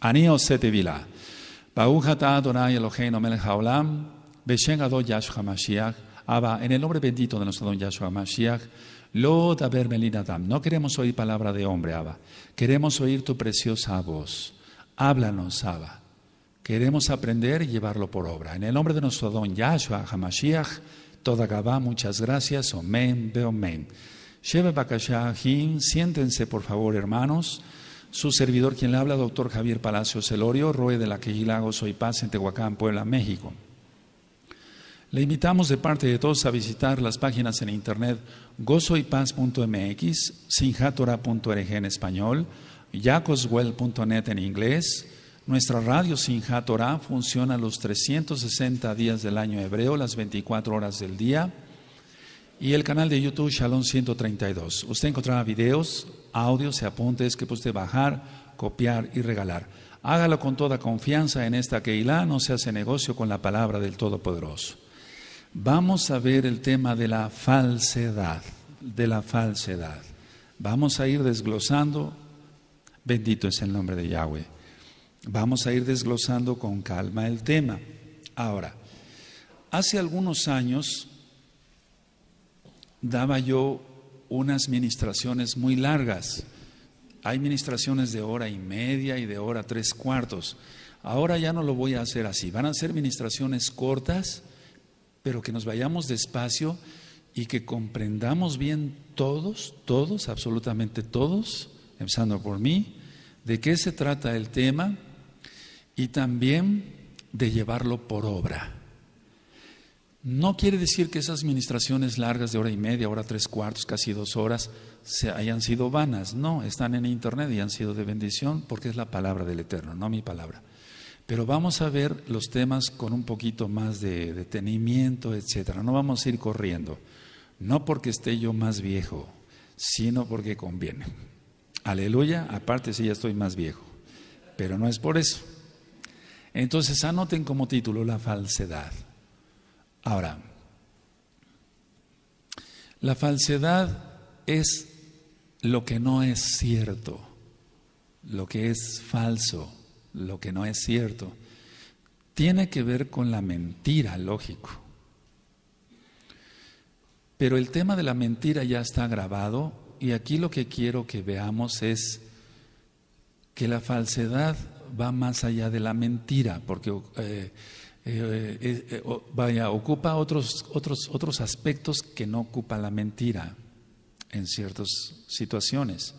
Aníos osete vila. ברוך אתה אדוני אלוהינו מלך העולם, בשם אדון ישוע en el nombre bendito de nuestro don Yahshua Mashiach, Lord melin adam. no queremos oír palabra de hombre, Abba. Queremos oír tu preciosa voz. Háblanos, Abba. Queremos aprender y llevarlo por obra. En el nombre de nuestro don Yahshua HaMashiach, toda Gabá, muchas gracias. Omen, ve omen. Sheba Bakashahin, siéntense por favor, hermanos. Su servidor, quien le habla, doctor Javier Palacio Celorio, Roe de la Gozo y Paz, en Tehuacán, Puebla, México. Le invitamos de parte de todos a visitar las páginas en internet gozoypaz.mx, sinjatora.org en español, yacoswell.net en inglés. Nuestra radio Sinjatora funciona los 360 días del año hebreo, las 24 horas del día y el canal de YouTube Shalom 132. Usted encontrará videos, audios y apuntes que puede bajar, copiar y regalar. Hágalo con toda confianza en esta Keilah, no se hace negocio con la palabra del Todopoderoso. Vamos a ver el tema de la falsedad, de la falsedad. Vamos a ir desglosando, bendito es el nombre de Yahweh. Vamos a ir desglosando con calma el tema. Ahora, hace algunos años daba yo unas ministraciones muy largas. Hay ministraciones de hora y media y de hora tres cuartos. Ahora ya no lo voy a hacer así. Van a ser ministraciones cortas, pero que nos vayamos despacio y que comprendamos bien todos, todos, absolutamente todos, empezando por mí, de qué se trata el tema y también de llevarlo por obra. No quiere decir que esas ministraciones largas de hora y media, hora tres cuartos, casi dos horas, se hayan sido vanas. No, están en internet y han sido de bendición porque es la palabra del Eterno, no mi palabra. Pero vamos a ver los temas con un poquito más de detenimiento, etcétera. No vamos a ir corriendo. No porque esté yo más viejo, sino porque conviene. Aleluya, aparte si ya estoy más viejo. Pero no es por eso. Entonces anoten como título la falsedad. Ahora, la falsedad es lo que no es cierto, lo que es falso, lo que no es cierto. Tiene que ver con la mentira, lógico. Pero el tema de la mentira ya está grabado y aquí lo que quiero que veamos es que la falsedad va más allá de la mentira, porque eh, eh, eh, eh, vaya, ocupa otros, otros, otros aspectos que no ocupa la mentira en ciertas situaciones.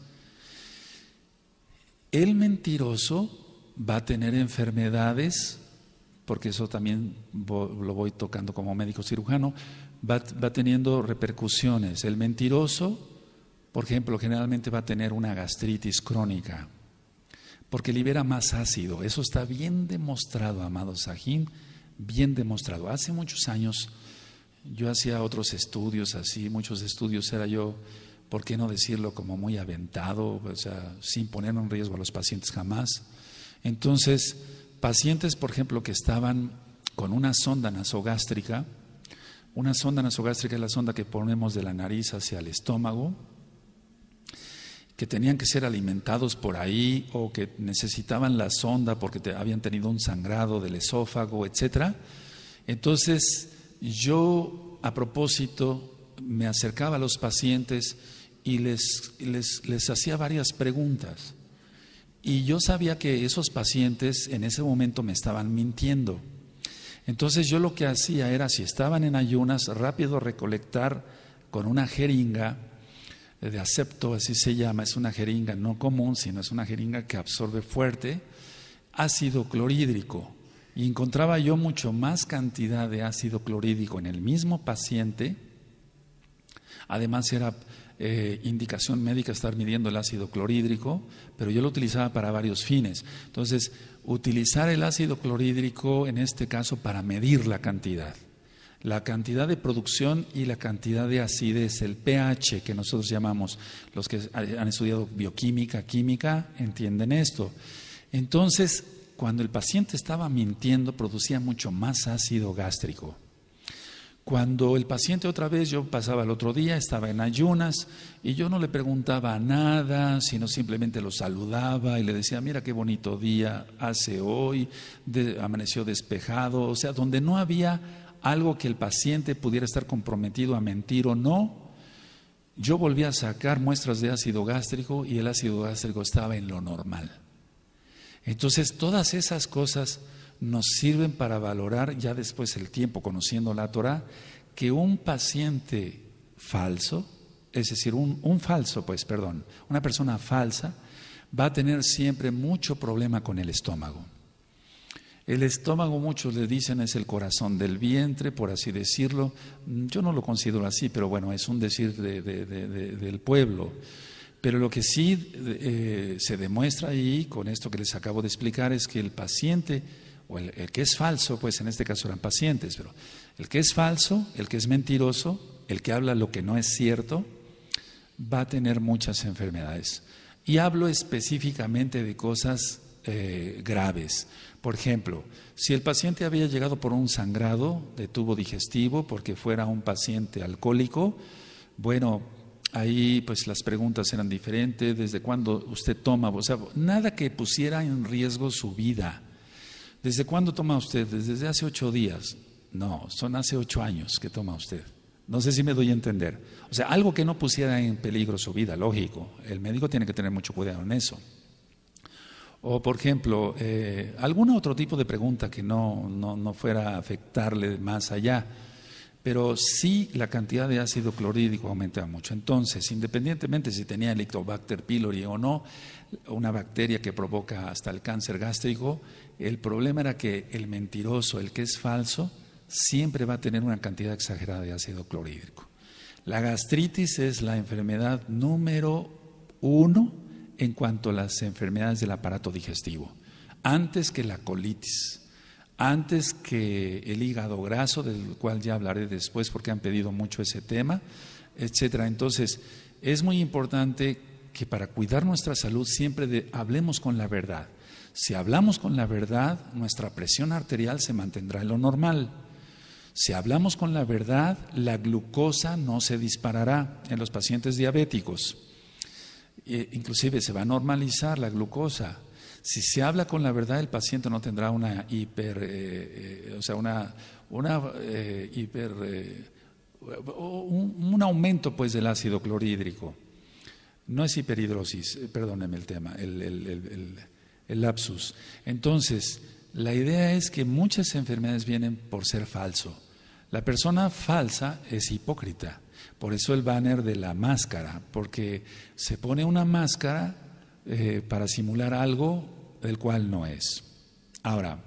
El mentiroso va a tener enfermedades, porque eso también lo voy tocando como médico cirujano, va, va teniendo repercusiones. El mentiroso, por ejemplo, generalmente va a tener una gastritis crónica, porque libera más ácido. Eso está bien demostrado, amado Sajín bien demostrado. Hace muchos años yo hacía otros estudios así, muchos estudios era yo, ¿por qué no decirlo? Como muy aventado, o sea, sin poner en riesgo a los pacientes jamás. Entonces, pacientes, por ejemplo, que estaban con una sonda nasogástrica, una sonda nasogástrica es la sonda que ponemos de la nariz hacia el estómago, que tenían que ser alimentados por ahí o que necesitaban la sonda porque te, habían tenido un sangrado del esófago, etc. Entonces yo a propósito me acercaba a los pacientes y les, les, les hacía varias preguntas. Y yo sabía que esos pacientes en ese momento me estaban mintiendo. Entonces yo lo que hacía era, si estaban en ayunas, rápido recolectar con una jeringa eh, de acepto, así se llama, es una jeringa no común, sino es una jeringa que absorbe fuerte ácido clorhídrico. Y encontraba yo mucho más cantidad de ácido clorhídrico en el mismo paciente. Además era eh, indicación médica estar midiendo el ácido clorhídrico, pero yo lo utilizaba para varios fines. Entonces, utilizar el ácido clorhídrico en este caso para medir la cantidad la cantidad de producción y la cantidad de acidez, el pH que nosotros llamamos, los que han estudiado bioquímica, química, entienden esto. Entonces, cuando el paciente estaba mintiendo, producía mucho más ácido gástrico. Cuando el paciente otra vez, yo pasaba el otro día, estaba en ayunas y yo no le preguntaba nada, sino simplemente lo saludaba y le decía, mira qué bonito día hace hoy, amaneció despejado, o sea, donde no había algo que el paciente pudiera estar comprometido a mentir o no. Yo volví a sacar muestras de ácido gástrico y el ácido gástrico estaba en lo normal. Entonces, todas esas cosas nos sirven para valorar ya después el tiempo, conociendo la Torah, que un paciente falso, es decir, un, un falso, pues, perdón, una persona falsa, va a tener siempre mucho problema con el estómago. El estómago, muchos le dicen, es el corazón del vientre, por así decirlo. Mm, yo no lo considero así, pero bueno, es un decir del pueblo. Pero lo que sí eh, se demuestra ahí, con esto que les acabo de explicar, es que el paciente, o el que es falso, pues en este caso eran pacientes, pero el que es falso, el que es mentiroso, el que habla lo que no es cierto, va a tener muchas enfermedades. Y hablo específicamente de cosas eh, graves. Por ejemplo, si el paciente había llegado por un sangrado de tubo digestivo porque fuera un paciente alcohólico, bueno, ahí pues las preguntas eran diferentes, desde cuándo usted toma, o sea, nada que pusiera en riesgo su vida. ¿Desde cuándo toma usted? Desde hace ocho días. No, son hace ocho años que toma usted. No sé si me doy a entender. O sea, algo que no pusiera en peligro su vida, lógico. El médico tiene que tener mucho cuidado en eso. O, por ejemplo, eh, algún otro tipo de pregunta que no, fuera a afectarle más allá. Pero sí la cantidad de ácido clorhídrico aumentaba mucho. Entonces, independientemente si tenía Helicobacter pylori o no, una bacteria que provoca hasta el cáncer gástrico, el problema era que el mentiroso, el que es falso, siempre va a tener una cantidad exagerada de ácido clorhídrico. La gastritis es la enfermedad número uno en cuanto a las enfermedades del aparato digestivo. Antes que la colitis, antes que el hígado graso, del cual ya hablaré después porque han pedido mucho ese tema, etcétera. Entonces, es muy importante que para cuidar nuestra salud siempre hablemos con la verdad. Si hablamos con la verdad, nuestra presión arterial se mantendrá en lo normal. Si hablamos con la verdad, la glucosa no se disparará en los pacientes diabéticos inclusive se va a normalizar la glucosa. Si se habla con la verdad, el paciente no tendrá una hiper, eh, eh, sea, una, una eh, hiper, un, aumento pues del ácido clorhídrico. No es hiperhidrosis, perdóneme el tema, el, el, el, el lapsus. Entonces, la idea es que muchas enfermedades vienen por ser falso. La persona falsa es hipócrita. Por eso el banner de la máscara, porque se pone una máscara eh, para simular algo del cual no es. Ahora,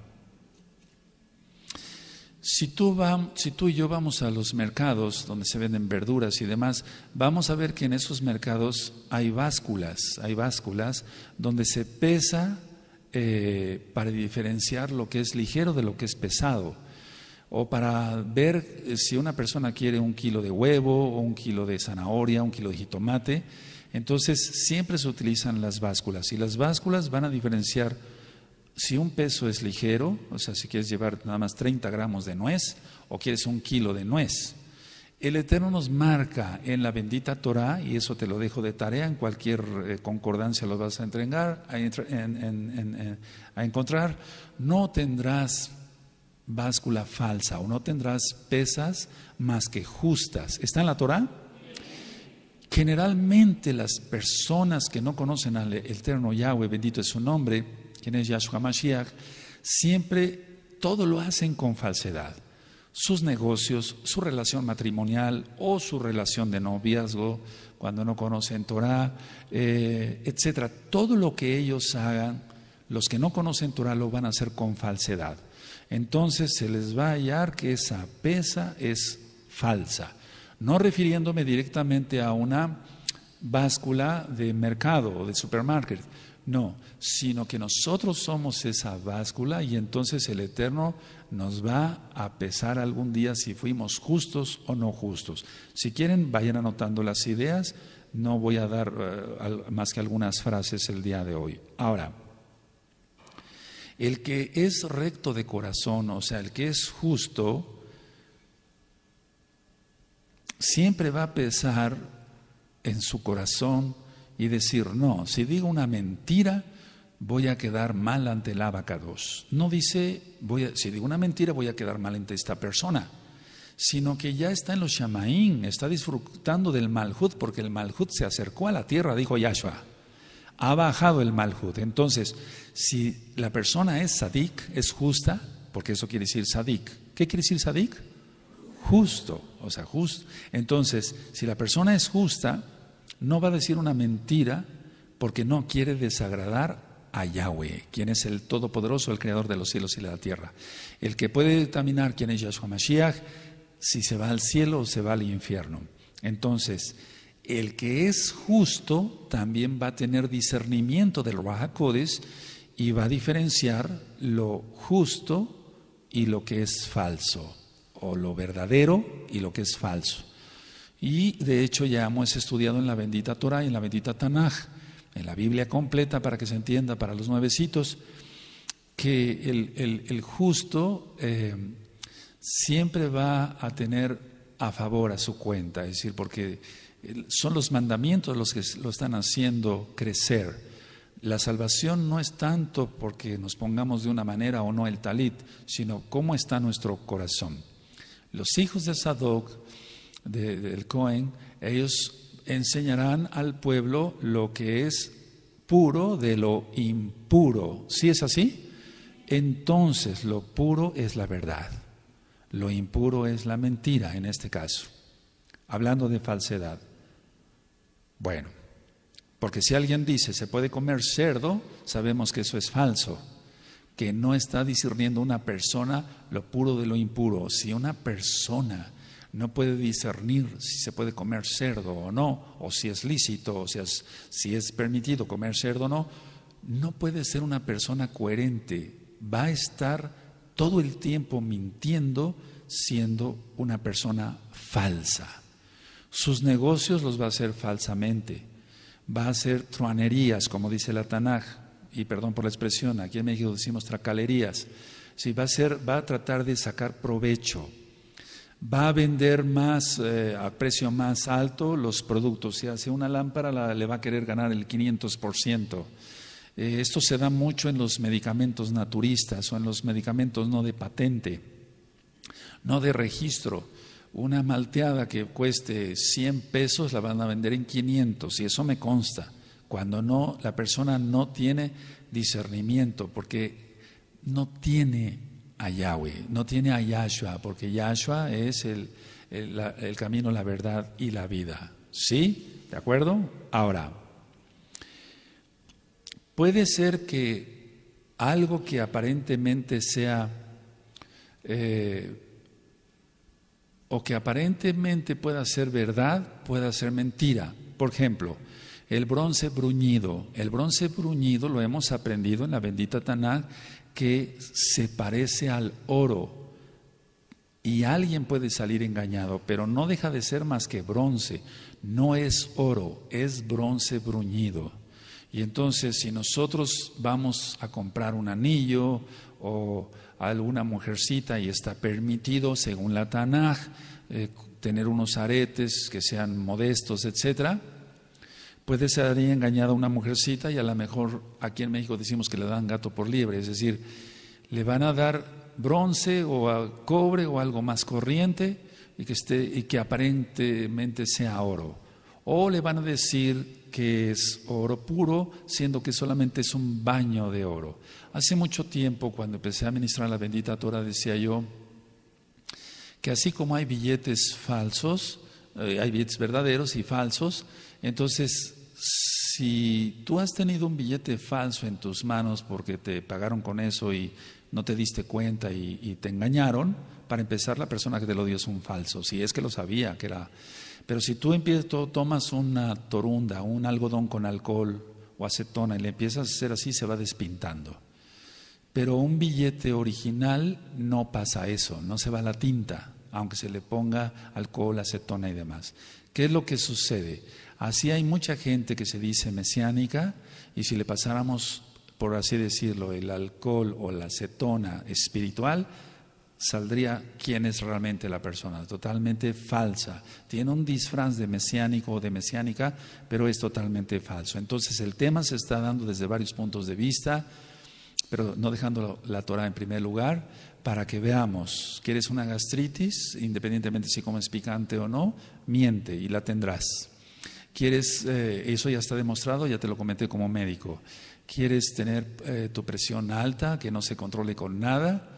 si tú, si tú, y yo vamos a los mercados donde se venden verduras y demás, vamos a ver que en esos mercados hay básculas, hay básculas donde se pesa eh, para diferenciar lo que es ligero de lo que es pesado o para ver eh, si una persona quiere un kilo de huevo o un kilo de zanahoria, un kilo de jitomate. Entonces siempre se utilizan las básculas y las básculas van a diferenciar si un peso es ligero, o sea, si quieres llevar nada más 30 gramos de nuez o quieres un kilo de nuez. El Eterno nos marca en la bendita Torah, y eso te lo dejo de tarea, en cualquier eh, concordancia lo vas a, entregar, a encontrar, no tendrás báscula falsa o no tendrás pesas más que justas. ¿Está en la Torah? Generalmente las personas que no conocen al eterno Yahweh, bendito es su nombre, quien es Yahshua Mashiach, siempre todo lo hacen con falsedad. Sus negocios, su relación matrimonial o su relación de noviazgo, cuando no conocen Torah, eh, etcétera. Todo lo que ellos hagan, los que no conocen Torah lo van a hacer con falsedad entonces se les va a hallar que esa pesa es falsa. No refiriéndome directamente a una báscula de mercado o de supermarket, no, sino que nosotros somos esa báscula y entonces el Eterno nos va a pesar algún día si fuimos justos o no justos. Si quieren, vayan anotando las ideas, no voy a dar eh, más que algunas frases el día de hoy. Ahora, el que es recto de corazón, o sea, el que es justo, siempre va a pesar en su corazón y decir, no, si digo una mentira, voy a quedar mal ante el abacados. No dice, voy si digo una mentira, voy a quedar mal ante esta persona, sino que ya está en los shamaín, está disfrutando del malhut, porque el malhut se acercó a la tierra, dijo Yahshua ha bajado el malhud. Entonces, si la persona es sadik, es justa, porque eso quiere decir sadik. ¿Qué quiere decir sadik? Justo, o sea, justo. Entonces, si la persona es justa, no va a decir una mentira porque no quiere desagradar a Yahweh, quien es el Todopoderoso, el Creador de los cielos y de la tierra. El que puede determinar quién es Yahshua Mashiach, si se va al cielo o se va al infierno. Entonces, el que es justo también va a tener discernimiento del Rahakodes y va a diferenciar lo justo y lo que es falso, o lo verdadero y lo que es falso. Y de hecho ya hemos estudiado en la bendita Torah y en la bendita Tanaj, en la Biblia completa para que se entienda para los nuevecitos, que el, justo eh, siempre va a tener a favor a su cuenta, es decir, porque son los mandamientos los que lo están haciendo crecer. La salvación no es tanto porque nos pongamos de una manera o no el talit, sino cómo está nuestro corazón. Los hijos de Sadoc, del Cohen, ellos enseñarán al pueblo lo que es puro de lo impuro. Si es así? Entonces lo puro es la verdad, lo impuro es la mentira en este caso, hablando de falsedad. Bueno, porque si alguien dice se puede comer cerdo, sabemos que eso es falso, que no está discerniendo una persona lo puro de lo impuro. Si una persona no puede discernir si se puede comer cerdo o no, o si es lícito, o si es, si es permitido comer cerdo o no, no puede ser una persona coherente. Va a estar todo el tiempo mintiendo siendo una persona falsa sus negocios los va a hacer falsamente, va a hacer truanerías, como dice la Tanaj, y perdón por la expresión, aquí en México decimos tracalerías, sí, va, a va a tratar de sacar provecho, va a vender más eh, a precio más alto los productos. Si hace una lámpara, le va a querer ganar el 500%. Eh, esto se da mucho en los medicamentos naturistas o en los medicamentos no de patente, no de registro una malteada que cueste 100 pesos la van a vender en 500 y eso me consta. Cuando no, la persona no tiene discernimiento porque no tiene a Yahweh, no tiene a Yahshua, porque Yahshua es el, camino, la verdad y la vida. ¿Sí? ¿De acuerdo? Ahora, puede ser que algo que aparentemente sea eh, o que aparentemente pueda ser verdad, pueda ser mentira. Por ejemplo, el bronce bruñido. El bronce bruñido lo hemos aprendido en la bendita Tanakh que se parece al oro. Y alguien puede salir engañado, pero no deja de ser más que bronce. No es oro, es bronce bruñido. Y entonces, si nosotros vamos a comprar un anillo o alguna mujercita y está permitido, según la Tanaj, eh, tener unos aretes que sean modestos, etcétera, puede ser engañada una mujercita y a lo mejor aquí en México decimos que le dan gato por libre, es decir, le van a dar bronce o cobre o algo más corriente y y que aparentemente sea oro o le van a decir que es oro puro, siendo que solamente es un baño de oro. Hace mucho tiempo, cuando empecé a ministrar la bendita Torah, decía yo que así como hay billetes falsos, eh, hay billetes verdaderos y falsos, entonces si tú has tenido un billete falso en tus manos porque te pagaron con eso y no te diste cuenta y, y te engañaron, para empezar la persona que te lo dio es un falso, si es que lo sabía que era... Pero si tú empiezas, tomas una torunda, un algodón con alcohol o acetona y le empiezas a hacer así, se va despintando. Pero un billete original no pasa eso, no se va la tinta, aunque se le ponga alcohol, acetona y demás. ¿Qué es lo que sucede? Así hay mucha gente que se dice mesiánica y si le pasáramos, por así decirlo, el alcohol o la acetona espiritual, saldría quién es realmente la persona, totalmente falsa. Tiene un disfraz de mesiánico o de mesiánica, pero es totalmente falso. Entonces el tema se está dando desde varios puntos de vista, pero no dejando la Torah en primer lugar, para que veamos, ¿quieres una gastritis? Independientemente si comes picante o no, miente y la tendrás. ¿Quieres, eh, eso ya está demostrado, ya te lo comenté como médico. ¿Quieres tener eh, tu presión alta, que no se controle con nada?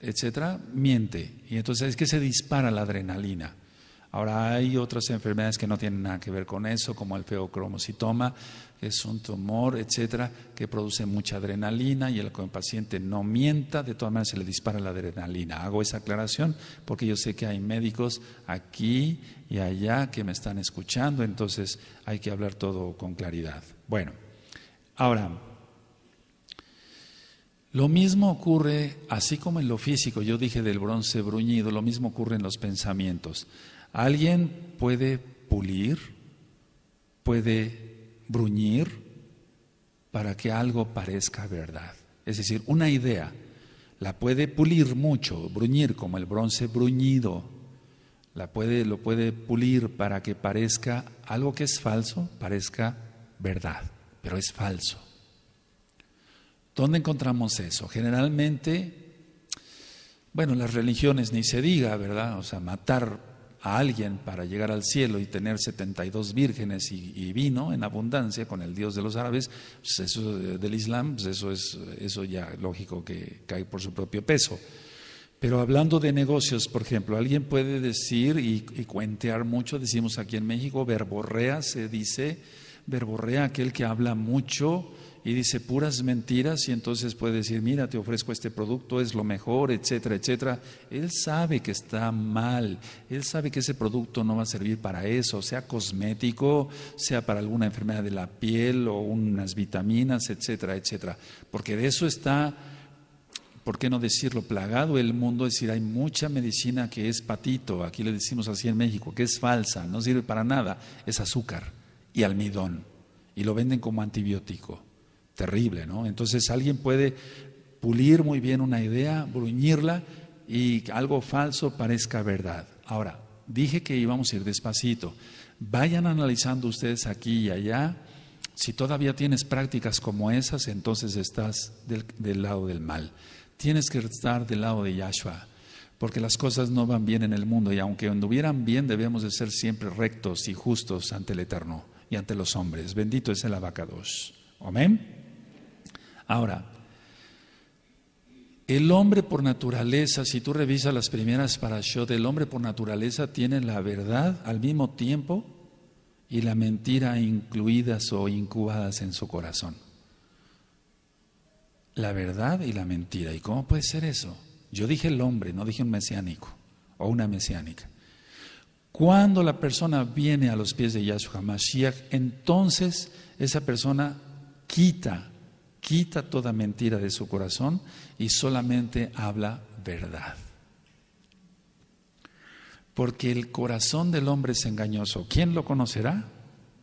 etcétera, miente. Y entonces es que se dispara la adrenalina. Ahora hay otras enfermedades que no tienen nada que ver con eso, como el feocromocitoma, que es un tumor, etcétera, que produce mucha adrenalina y el paciente no mienta, de todas maneras se le dispara la adrenalina. Hago esa aclaración porque yo sé que hay médicos aquí y allá que me están escuchando, entonces hay que hablar todo con claridad. Bueno, ahora lo mismo ocurre, así como en lo físico, yo dije del bronce bruñido, lo mismo ocurre en los pensamientos. Alguien puede pulir, puede bruñir para que algo parezca verdad. Es decir, una idea la puede pulir mucho, bruñir como el bronce bruñido, la puede, lo puede pulir para que parezca algo que es falso, parezca verdad, pero es falso. ¿Dónde encontramos eso? Generalmente, bueno, las religiones ni se diga, ¿verdad? O sea, matar a alguien para llegar al cielo y tener 72 vírgenes y, vino en abundancia con el Dios de los árabes, pues eso eh, del Islam, pues eso es eso ya lógico que cae por su propio peso. Pero hablando de negocios, por ejemplo, alguien puede decir y, y cuentear mucho, decimos aquí en México, verborrea se dice, verborrea aquel que habla mucho, y dice puras mentiras y entonces puede decir, mira, te ofrezco este producto, es lo mejor, etcétera, etcétera. Él sabe que está mal, él sabe que ese producto no va a servir para eso, sea cosmético, sea para alguna enfermedad de la piel o unas vitaminas, etcétera, etcétera. Porque de eso está... ¿por qué no decirlo? Plagado el mundo, es decir, hay mucha medicina que es patito, aquí le decimos así en México, que es falsa, no sirve para nada, es azúcar y almidón, y lo venden como antibiótico terrible, ¿no? Entonces alguien puede pulir muy bien una idea, bruñirla y algo falso parezca verdad. Ahora, dije que íbamos a ir despacito. Vayan analizando ustedes aquí y allá. Si todavía tienes prácticas como esas, entonces estás del, lado del mal. Tienes que estar del lado de Yahshua porque las cosas no van bien en el mundo y aunque anduvieran bien debemos de ser siempre rectos y justos ante el Eterno y ante los hombres. Bendito es el abacados. Amén. Ahora, el hombre por naturaleza, si tú revisas las primeras parashot, el hombre por naturaleza tiene la verdad al mismo tiempo y la mentira incluidas o incubadas en su corazón. La verdad y la mentira. ¿Y cómo puede ser eso? Yo dije el hombre, no dije un mesiánico o una mesiánica. Cuando la persona viene a los pies de Yahshua Mashiach, entonces esa persona quita quita toda mentira de su corazón y solamente habla verdad. Porque el corazón del hombre es engañoso. ¿Quién lo conocerá?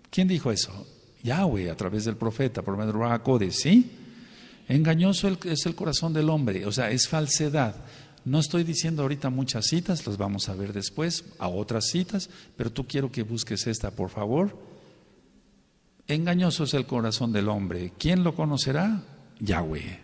¿Quién dijo eso? Yahweh a través del profeta, por medio de ¿sí? Engañoso es el corazón del hombre, o sea, es falsedad. No estoy diciendo ahorita muchas citas, las vamos a ver después, a otras citas, pero tú quiero que busques esta, por favor. Engañoso es el corazón del hombre. ¿Quién lo conocerá? Yahweh.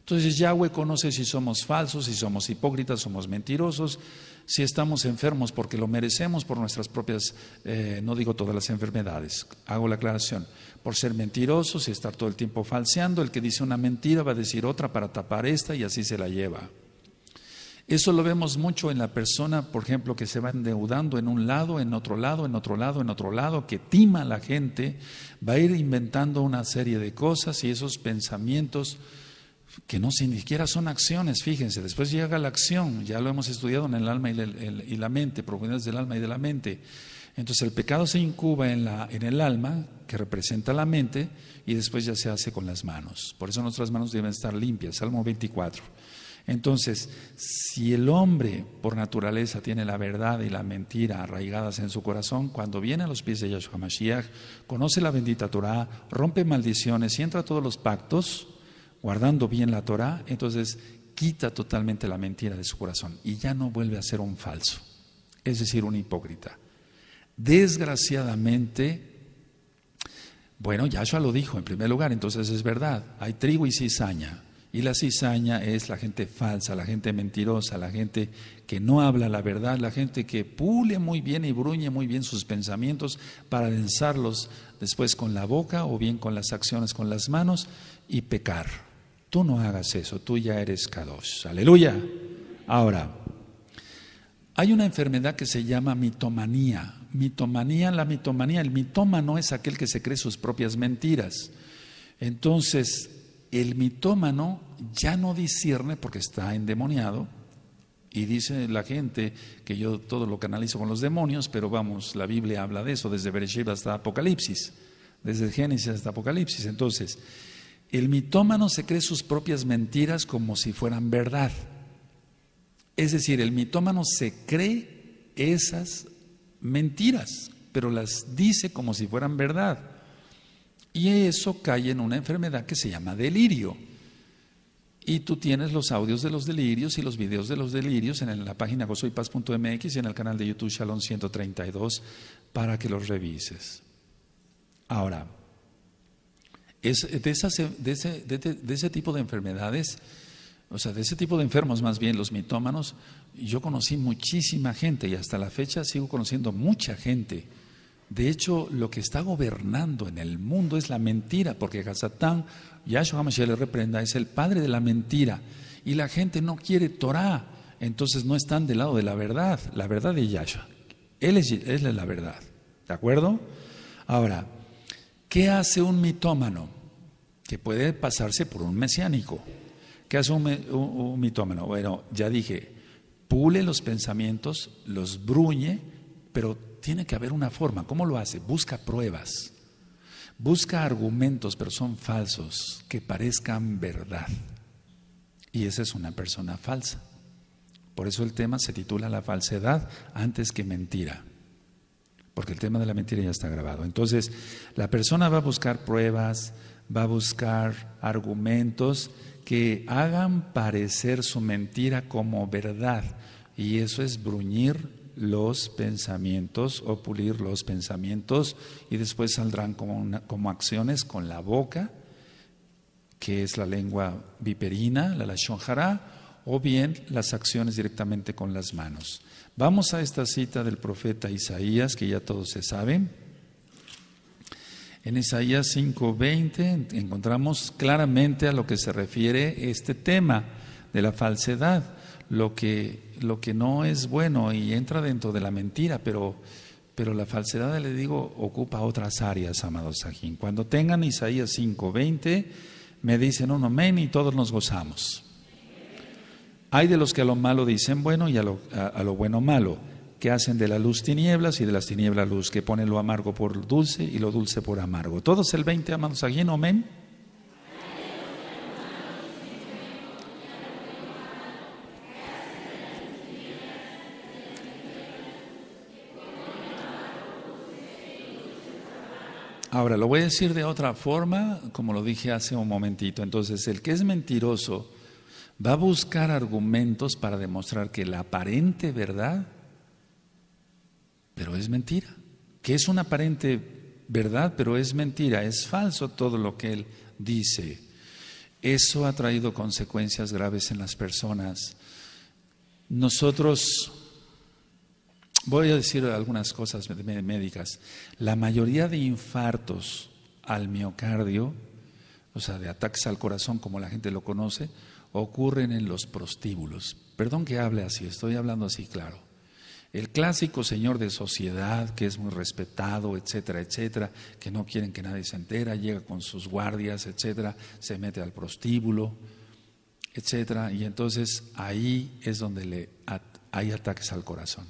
Entonces Yahweh conoce si somos falsos, si somos hipócritas, somos mentirosos, si estamos enfermos porque lo merecemos por nuestras propias, eh, no digo todas las enfermedades, hago la aclaración, por ser mentirosos y estar todo el tiempo falseando, el que dice una mentira va a decir otra para tapar esta y así se la lleva. Eso lo vemos mucho en la persona, por ejemplo, que se va endeudando en un lado, en otro lado, en otro lado, en otro lado, que tima a la gente, va a ir inventando una serie de cosas y esos pensamientos que no si ni siquiera son acciones, fíjense, después llega la acción, ya lo hemos estudiado en el alma y, la mente, profundidades del alma y de la mente. Entonces el pecado se incuba en, en el alma, que representa la mente, y después ya se hace con las manos. Por eso nuestras manos deben estar limpias. Salmo 24. Entonces, si el hombre por naturaleza tiene la verdad y la mentira arraigadas en su corazón, cuando viene a los pies de Yahshua Mashiach, conoce la bendita Torah, rompe maldiciones y entra a todos los pactos, guardando bien la Torah, entonces quita totalmente la mentira de su corazón y ya no vuelve a ser un falso, es decir, un hipócrita. Desgraciadamente, bueno, Yahshua lo dijo en primer lugar, entonces es verdad, hay trigo y cizaña. Y la cizaña es la gente falsa, la gente mentirosa, la gente que no habla la verdad, la gente que pule muy bien y bruñe muy bien sus pensamientos para denzarlos después con la boca o bien con las acciones con las manos y pecar. Tú no hagas eso, tú ya eres kadosh. Aleluya. Ahora, hay una enfermedad que se llama mitomanía. Mitomanía, la mitomanía, el mitómano es aquel que se cree sus propias mentiras. Entonces, el mitómano ya no discierne porque está endemoniado. Y dice la gente que yo todo lo canalizo con los demonios, pero vamos, la Biblia habla de eso, desde Bereshit hasta Apocalipsis, desde Génesis hasta Apocalipsis. Entonces, el mitómano se cree sus propias mentiras como si fueran verdad. Es decir, el mitómano se cree esas mentiras, pero las dice como si fueran verdad. Y eso cae en una enfermedad que se llama delirio. Y tú tienes los audios de los delirios y los videos de los delirios en la página gozoypaz.mx y en el canal de YouTube Shalom 132 para que los revises. Ahora, de, ese, de, ese, tipo de enfermedades, o sea, de ese tipo de enfermos más bien, los mitómanos, yo conocí muchísima gente y hasta la fecha sigo conociendo mucha gente de hecho, lo que está gobernando en el mundo es la mentira, porque Hasatán, Yahshua HaMashiach le reprenda, es el padre de la mentira. Y la gente no quiere Torah, entonces no están del lado de la verdad, la verdad de Yahshua. Él es, la verdad, ¿de acuerdo? Ahora, ¿qué hace un mitómano? Que puede pasarse por un mesiánico. ¿Qué hace un, un mitómano? Bueno, ya dije, pule los pensamientos, los bruñe, pero tiene que haber una forma. ¿Cómo lo hace? Busca pruebas, busca argumentos, pero son falsos, que parezcan verdad. Y esa es una persona falsa. Por eso el tema se titula La falsedad antes que mentira. Porque el tema de la mentira ya está grabado. Entonces, la persona va a buscar pruebas, va a buscar argumentos que hagan parecer su mentira como verdad. Y eso es bruñir los pensamientos o pulir los pensamientos y después saldrán como, como acciones con la boca, que es la lengua viperina, la la o bien las acciones directamente con las manos. Vamos a esta cita del profeta Isaías, que ya todos se saben. En Isaías 5:20 encontramos claramente a lo que se refiere este tema de la falsedad, lo que lo que no es bueno y entra dentro de la mentira, pero, pero la falsedad, le digo, ocupa otras áreas, amados Sajín. Cuando tengan Isaías 5:20, me dicen un amén y todos nos gozamos. Hay de los que a lo malo dicen bueno y a lo, a, lo bueno malo, que hacen de la luz tinieblas y de las tinieblas luz, que ponen lo amargo por dulce y lo dulce por amargo. Todos el 20, amados Sajín, amén. Ahora, lo voy a decir de otra forma, como lo dije hace un momentito. Entonces, el que es mentiroso va a buscar argumentos para demostrar que la aparente verdad, pero es mentira. Que es una aparente verdad, pero es mentira. Es falso todo lo que él dice. Eso ha traído consecuencias graves en las personas. Nosotros Voy a decir algunas cosas médicas. La mayoría de infartos al miocardio, o sea, de ataques al corazón como la gente lo conoce, ocurren en los prostíbulos. Perdón que hable así, estoy hablando así claro. El clásico señor de sociedad, que es muy respetado, etcétera, etcétera, que no quieren que nadie se entera, llega con sus guardias, etcétera, se mete al prostíbulo, etcétera, y entonces ahí es donde le hay ataques al corazón.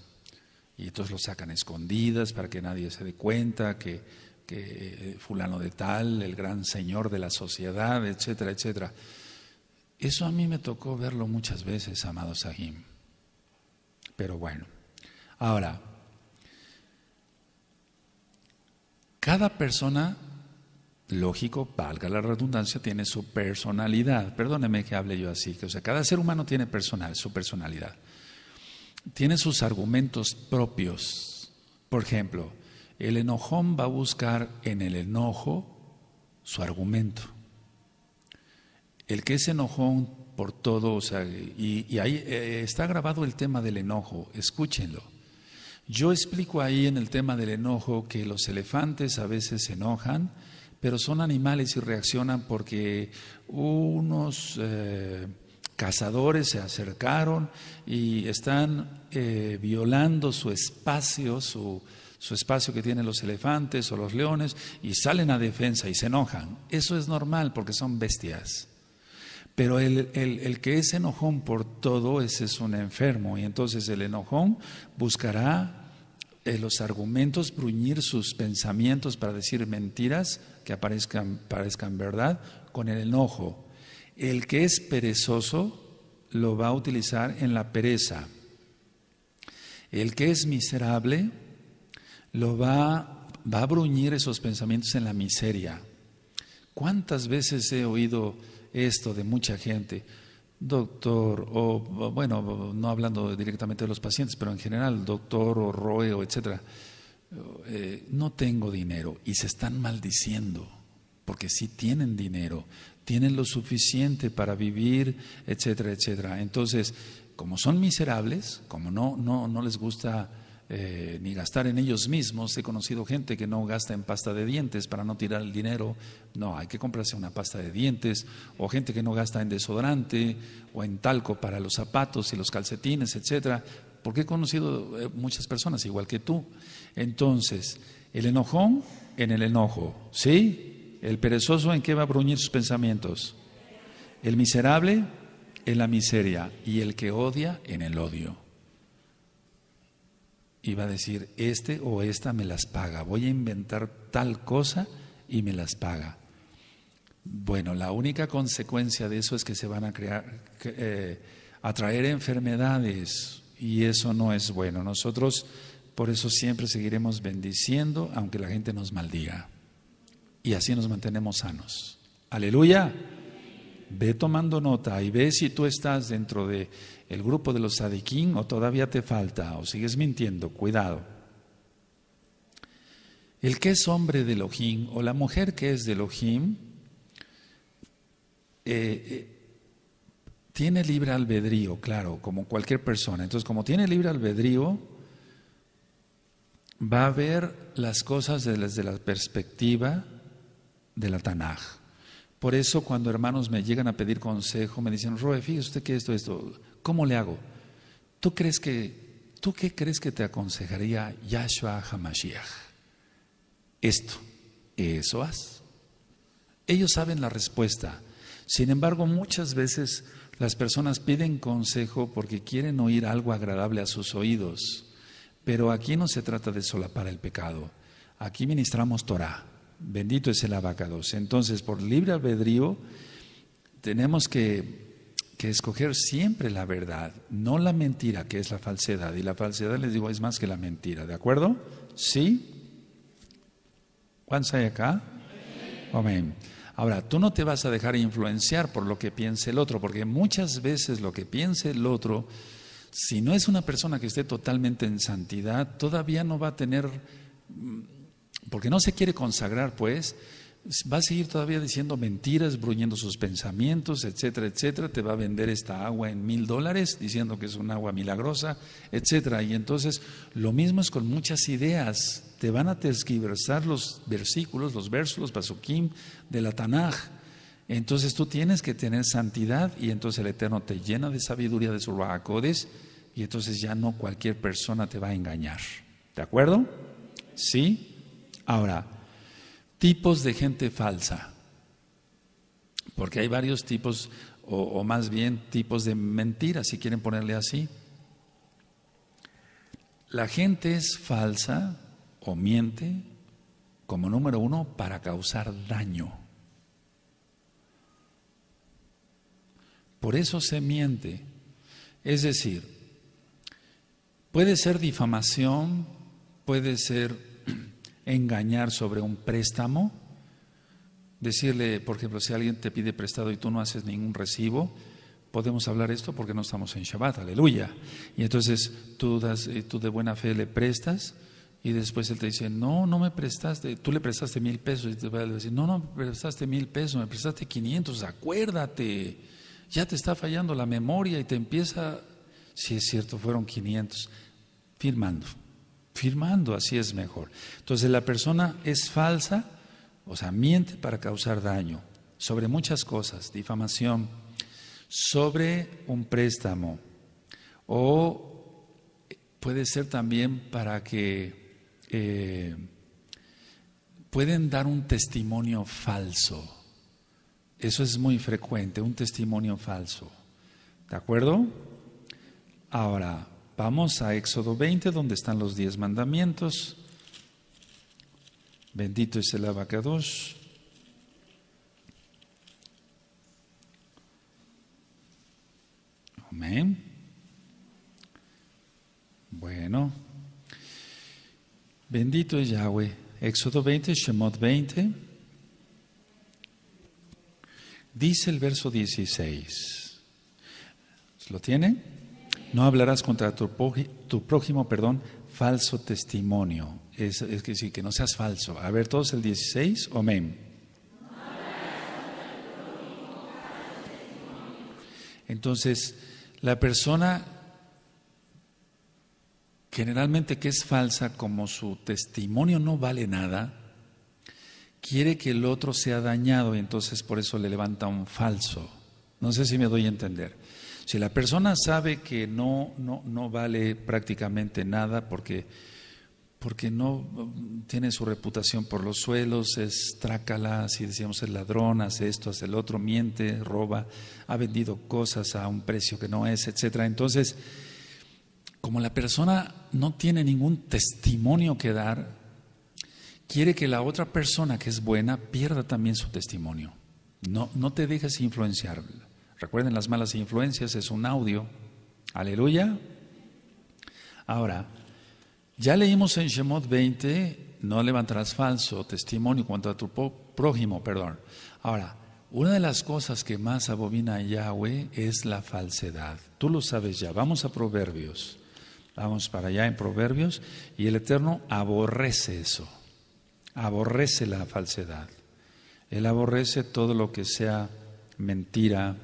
Y entonces lo sacan escondidas para que nadie se dé cuenta que, eh, fulano de tal, el gran señor de la sociedad, etcétera, etcétera. Eso a mí me tocó verlo muchas veces, amado Sahim. Pero bueno, ahora, cada persona, lógico, valga la redundancia, tiene su personalidad. Perdóneme que hable yo así, que o sea, cada ser humano tiene personal, su personalidad tiene sus argumentos propios. Por ejemplo, el enojón va a buscar en el enojo su argumento. El que es enojón por todo, y, ahí eh, está grabado el tema del enojo, escúchenlo. Yo explico ahí en el tema del enojo que los elefantes a veces se enojan, pero son animales y reaccionan porque unos... Eh, cazadores se acercaron y están eh, violando su espacio, su, su espacio que tienen los elefantes o los leones, y salen a defensa y se enojan. Eso es normal porque son bestias. Pero el, el, que es enojón por todo, ese es un enfermo. Y entonces el enojón buscará eh, los argumentos, bruñir sus pensamientos para decir mentiras que aparezcan, parezcan verdad con el enojo. El que es perezoso lo va a utilizar en la pereza. El que es miserable lo va, va a bruñir esos pensamientos en la miseria. ¿Cuántas veces he oído esto de mucha gente? Doctor, o bueno, no hablando directamente de los pacientes, pero en general, doctor o ROE o etcétera, eh, no tengo dinero y se están maldiciendo porque sí tienen dinero, tienen lo suficiente para vivir, etcétera, etcétera. Entonces, como son miserables, como no, no, no les gusta eh, ni gastar en ellos mismos, he conocido gente que no gasta en pasta de dientes para no tirar el dinero, no, hay que comprarse una pasta de dientes, o gente que no gasta en desodorante o en talco para los zapatos y los calcetines, etcétera, porque he conocido eh, muchas personas igual que tú. Entonces, el enojón en el enojo, ¿sí? El perezoso en qué va a bruñir sus pensamientos. El miserable en la miseria y el que odia en el odio. Y va a decir, este o esta me las paga. Voy a inventar tal cosa y me las paga. Bueno, la única consecuencia de eso es que se van a crear, eh, atraer enfermedades y eso no es bueno. Nosotros por eso siempre seguiremos bendiciendo aunque la gente nos maldiga y así nos mantenemos sanos. Aleluya. Ve tomando nota y ve si tú estás dentro de el grupo de los sadiquín o todavía te falta o sigues mintiendo, cuidado. El que es hombre de Elohim o la mujer que es de Elohim eh, eh, tiene libre albedrío, claro, como cualquier persona. Entonces, como tiene libre albedrío, va a ver las cosas desde la perspectiva de la Tanaj. Por eso cuando hermanos me llegan a pedir consejo, me dicen, Roe, fíjese usted que esto, esto, ¿cómo le hago? ¿Tú crees que, tú qué crees que te aconsejaría Yahshua HaMashiach? Esto, eso haz. Ellos saben la respuesta. Sin embargo, muchas veces las personas piden consejo porque quieren oír algo agradable a sus oídos. Pero aquí no se trata de solapar el pecado. Aquí ministramos Torah. Bendito es el abacado, Entonces, por libre albedrío, tenemos que, que, escoger siempre la verdad, no la mentira, que es la falsedad. Y la falsedad, les digo, es más que la mentira, ¿de acuerdo? ¿Sí? ¿Cuántos hay acá? Amén. Ahora, tú no te vas a dejar influenciar por lo que piense el otro, porque muchas veces lo que piense el otro, si no es una persona que esté totalmente en santidad, todavía no va a tener mm, porque no se quiere consagrar, pues, va a seguir todavía diciendo mentiras, bruñendo sus pensamientos, etcétera, etcétera. Te va a vender esta agua en mil dólares, diciendo que es un agua milagrosa, etcétera. Y entonces, lo mismo es con muchas ideas. Te van a tergiversar los versículos, los versos, los pasukim de la Tanaj. Entonces tú tienes que tener santidad y entonces el Eterno te llena de sabiduría de su racodes y entonces ya no cualquier persona te va a engañar. ¿De acuerdo? Sí. Ahora, tipos de gente falsa, porque hay varios tipos, o, más bien tipos de mentiras, si quieren ponerle así. La gente es falsa o miente como número uno para causar daño. Por eso se miente. Es decir, puede ser difamación, puede ser engañar sobre un préstamo, decirle, por ejemplo, si alguien te pide prestado y tú no haces ningún recibo, podemos hablar esto porque no estamos en Shabbat, aleluya. Y entonces tú, das, eh, tú de buena fe le prestas y después él te dice, no, no me prestaste, tú le prestaste mil pesos y te va a decir, no, no me prestaste mil pesos, me prestaste 500, acuérdate, ya te está fallando la memoria y te empieza, si es cierto, fueron 500, firmando firmando, así es mejor. Entonces la persona es falsa, o sea, miente para causar daño sobre muchas cosas, difamación, sobre un préstamo, o puede ser también para que eh, pueden dar un testimonio falso. Eso es muy frecuente, un testimonio falso. ¿De acuerdo? Ahora, Vamos a Éxodo 20, donde están los diez mandamientos. Bendito es el abacados. Amén. Bueno. Bendito es Yahweh. Éxodo 20, Shemot 20. Dice el verso 16. ¿Lo tienen? No hablarás contra tu, prójimo, perdón, falso testimonio. Es, decir, que que no seas falso. A ver, todos el 16, amén. Entonces, la persona generalmente que es falsa, como su testimonio no vale nada, quiere que el otro sea dañado y entonces por eso le levanta un falso. No sé si me doy a entender. Si la persona sabe que no, vale prácticamente nada porque, no mm, tiene su reputación por los suelos, es trácala, si decíamos es ladrón, hace esto, hace el otro, miente, roba, ha vendido cosas a un precio que no es, etcétera. Entonces, como la persona no tiene ningún testimonio que dar, quiere que la otra persona que es buena pierda también su testimonio. No, no te dejes influenciar. Recuerden las malas influencias, es un audio. Aleluya. Ahora, ya leímos en Shemot 20, no levantarás falso testimonio cuanto a tu prójimo, perdón. Ahora, una de las cosas que más abomina a Yahweh es la falsedad. Tú lo sabes ya. Vamos a Proverbios. Vamos para allá en Proverbios. Y el Eterno aborrece eso. Aborrece la falsedad. Él aborrece todo lo que sea mentira,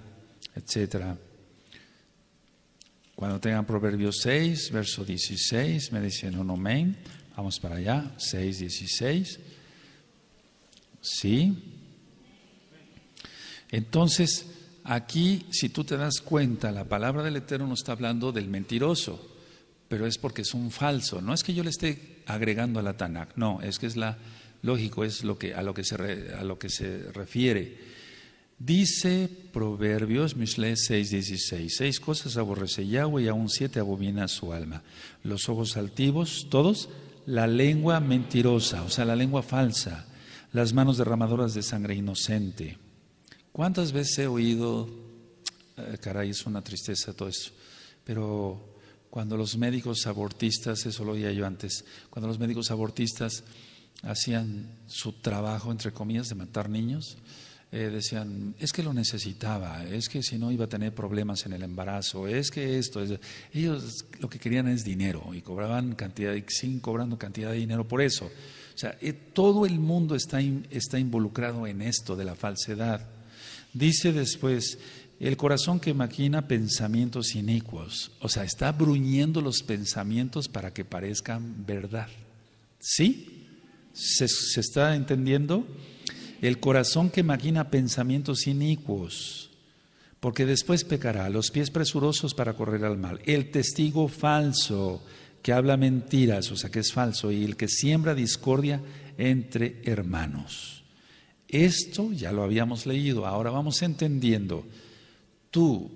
etcétera Cuando tengan Proverbios 6, verso 16, me dicen un amén. Vamos para allá, 6, 16. ¿Sí? Entonces, aquí, si tú te das cuenta, la palabra del Eterno no está hablando del mentiroso, pero es porque es un falso. No es que yo le esté agregando a la Tanakh, no, es que es la lógico, es lo que, a, lo que se, a lo que se refiere. Dice Proverbios, Mishle 6:16, seis cosas aborrece Yahweh y aún siete abomina su alma. Los ojos altivos, todos, la lengua mentirosa, o sea, la lengua falsa, las manos derramadoras de sangre inocente. ¿Cuántas veces he oído, eh, caray, es una tristeza todo eso, pero cuando los médicos abortistas, eso lo oía yo antes, cuando los médicos abortistas hacían su trabajo, entre comillas, de matar niños, eh, decían, es que lo necesitaba, es que si no iba a tener problemas en el embarazo, es que esto, ellos lo que querían es dinero y cobraban cantidad, y siguen cobrando cantidad de dinero por eso. O sea, eh, todo el mundo está, está involucrado en esto de la falsedad. Dice después, el corazón que maquina pensamientos inicuos, o sea, está bruñiendo los pensamientos para que parezcan verdad. ¿Sí? ¿Se, se está entendiendo? el corazón que maquina pensamientos inicuos, porque después pecará, los pies presurosos para correr al mal, el testigo falso que habla mentiras, o sea que es falso, y el que siembra discordia entre hermanos. Esto ya lo habíamos leído, ahora vamos entendiendo. Tú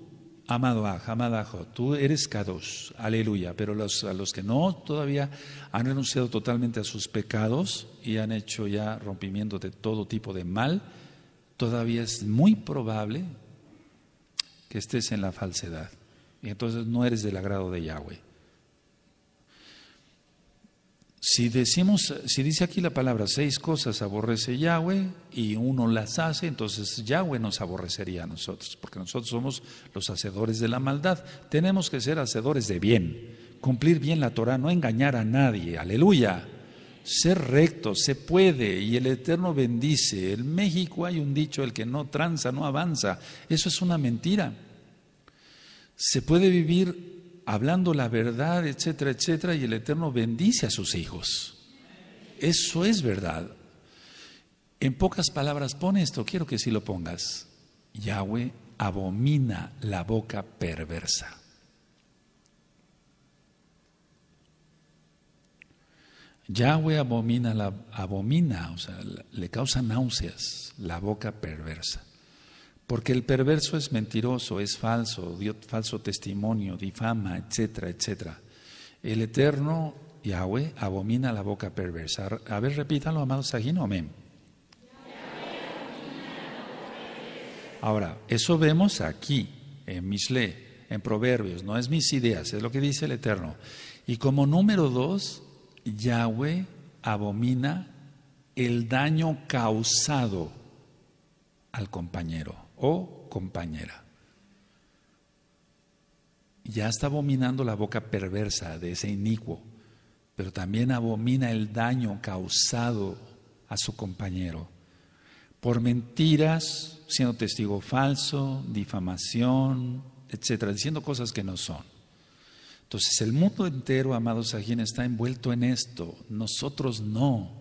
amado a, amada tú eres Kadosh, aleluya, pero a los que no todavía han renunciado totalmente a sus pecados y han hecho ya rompimiento de todo tipo de mal, todavía es muy probable que estés en la falsedad. Y entonces no eres del agrado de Yahweh. Si decimos, si dice aquí la palabra, seis cosas aborrece Yahweh y uno las hace, entonces Yahweh nos aborrecería a nosotros, porque nosotros somos los hacedores de la maldad. Tenemos que ser hacedores de bien, cumplir bien la Torah, no engañar a nadie. Aleluya. Ser recto, se puede y el Eterno bendice. En México hay un dicho, el que no tranza no avanza. Eso es una mentira. Se puede vivir hablando la verdad, etcétera, etcétera, y el Eterno bendice a sus hijos. Eso es verdad. En pocas palabras, pone esto, quiero que sí lo pongas. Yahweh abomina la boca perversa. Yahweh abomina, la, abomina, o sea, le causa náuseas la boca perversa. Porque el perverso es mentiroso, es falso, dio falso testimonio, difama, etcétera, etcétera. El eterno Yahweh abomina la boca perversa. A ver, repítalo, amados Sagino, amén. Ahora, eso vemos aquí, en Misle, en Proverbios, no es mis ideas, es lo que dice el Eterno. Y como número dos, Yahweh abomina el daño causado al compañero o compañera. Ya está abominando la boca perversa de ese inicuo, pero también abomina el daño causado a su compañero por mentiras, siendo testigo falso, difamación, etcétera, diciendo cosas que no son. Entonces el mundo entero, amados Sajín, está envuelto en esto, nosotros no.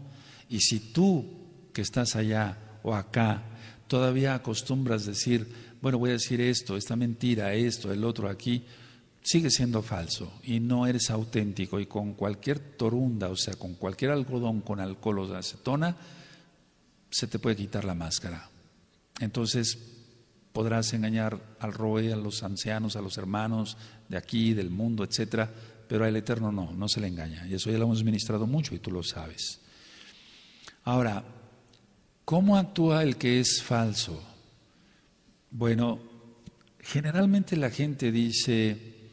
Y si tú que estás allá o acá todavía acostumbras decir, bueno, voy a decir esto, esta mentira, esto, el otro aquí, sigue siendo falso y no eres auténtico y con cualquier torunda, o sea, con cualquier algodón, con alcohol o acetona, se te puede quitar la máscara. Entonces podrás engañar al roe, a los ancianos, a los hermanos de aquí, del mundo, etcétera, pero al Eterno no, no se le engaña. Y eso ya lo hemos ministrado mucho y tú lo sabes. Ahora, ¿Cómo actúa el que es falso? Bueno, generalmente la gente dice,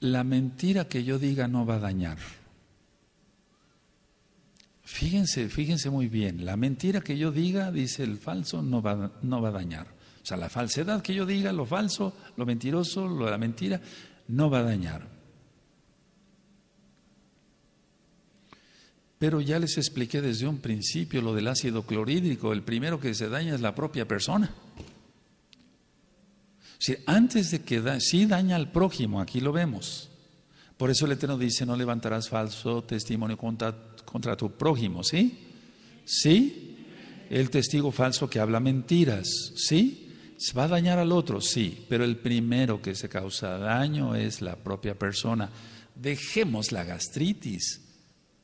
la mentira que yo diga no va a dañar. Fíjense, fíjense muy bien, la mentira que yo diga, dice el falso, no va, no va a dañar. O sea, la falsedad que yo diga, lo falso, lo mentiroso, lo de la mentira, no va a dañar. Pero ya les expliqué desde un principio lo del ácido clorhídrico. El primero que se daña es la propia persona. Si antes de que da, sí daña al prójimo, aquí lo vemos. Por eso el Eterno dice, no levantarás falso testimonio contra, contra tu prójimo, ¿sí? ¿Sí? El testigo falso que habla mentiras, ¿sí? ¿Se va a dañar al otro? Sí, pero el primero que se causa daño es la propia persona. Dejemos la gastritis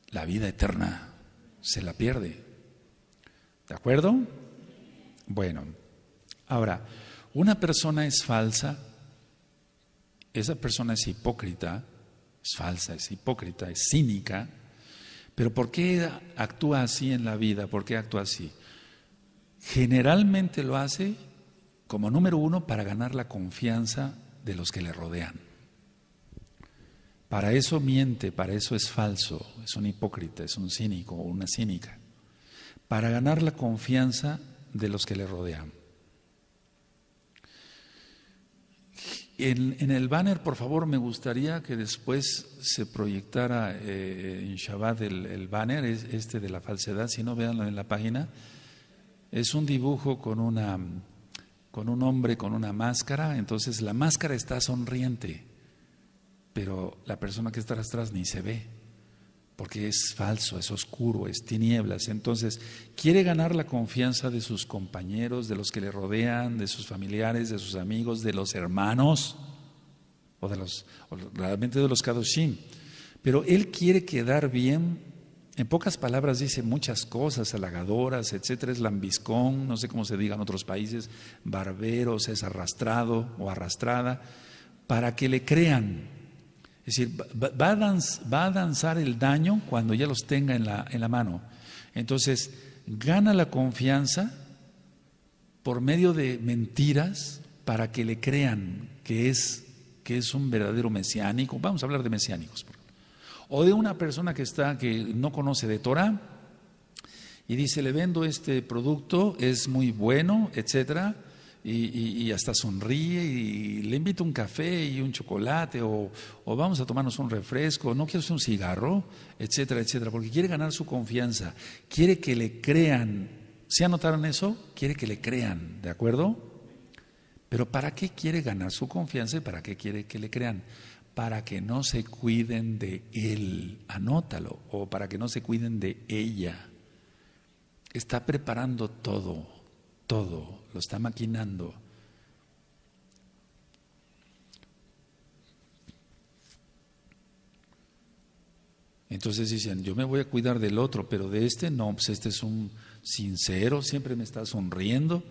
la vida eterna se la pierde. ¿De acuerdo? Bueno, ahora, una persona es falsa, esa persona es hipócrita, es falsa, es hipócrita, es cínica, pero ¿por qué actúa así en la vida? ¿Por qué actúa así? Generalmente lo hace como número uno para ganar la confianza de los que le rodean. Para eso miente, para eso es falso, es un hipócrita, es un cínico o una cínica. Para ganar la confianza de los que le rodean. En, el banner, por favor, me gustaría que después se proyectara eh, en Shabbat el, el, banner, este de la falsedad, si no, véanlo en la página. Es un dibujo con, una, con un hombre con una máscara, entonces la máscara está sonriente pero la persona que está atrás ni se ve, porque es falso, es oscuro, es tinieblas. Entonces, quiere ganar la confianza de sus compañeros, de los que le rodean, de sus familiares, de sus amigos, de los hermanos, o, de los, realmente de los Kadoshim. Pero él quiere quedar bien en pocas palabras dice muchas cosas halagadoras, etcétera, es lambiscón, no sé cómo se diga en otros países, barberos, es arrastrado o arrastrada, para que le crean. Es decir, va a, danzar el daño cuando ya los tenga en la, mano. Entonces, gana la confianza por medio de mentiras para que le crean que es, que es un verdadero mesiánico. Vamos a hablar de mesiánicos. O de una persona que está, que no conoce de Torah y dice, le vendo este producto, es muy bueno, etcétera y, hasta sonríe y le invito un café y un chocolate o, vamos a tomarnos un refresco, no quiero un cigarro, etcétera, etcétera, porque quiere ganar su confianza, quiere que le crean. ¿Se anotaron eso? Quiere que le crean, ¿de acuerdo? Pero ¿para qué quiere ganar su confianza y para qué quiere que le crean? Para que no se cuiden de él, anótalo, o para que no se cuiden de ella. Está preparando todo todo, lo está maquinando. Entonces dicen, yo me voy a cuidar del otro, pero de este no, pues este es un sincero, siempre me está sonriendo,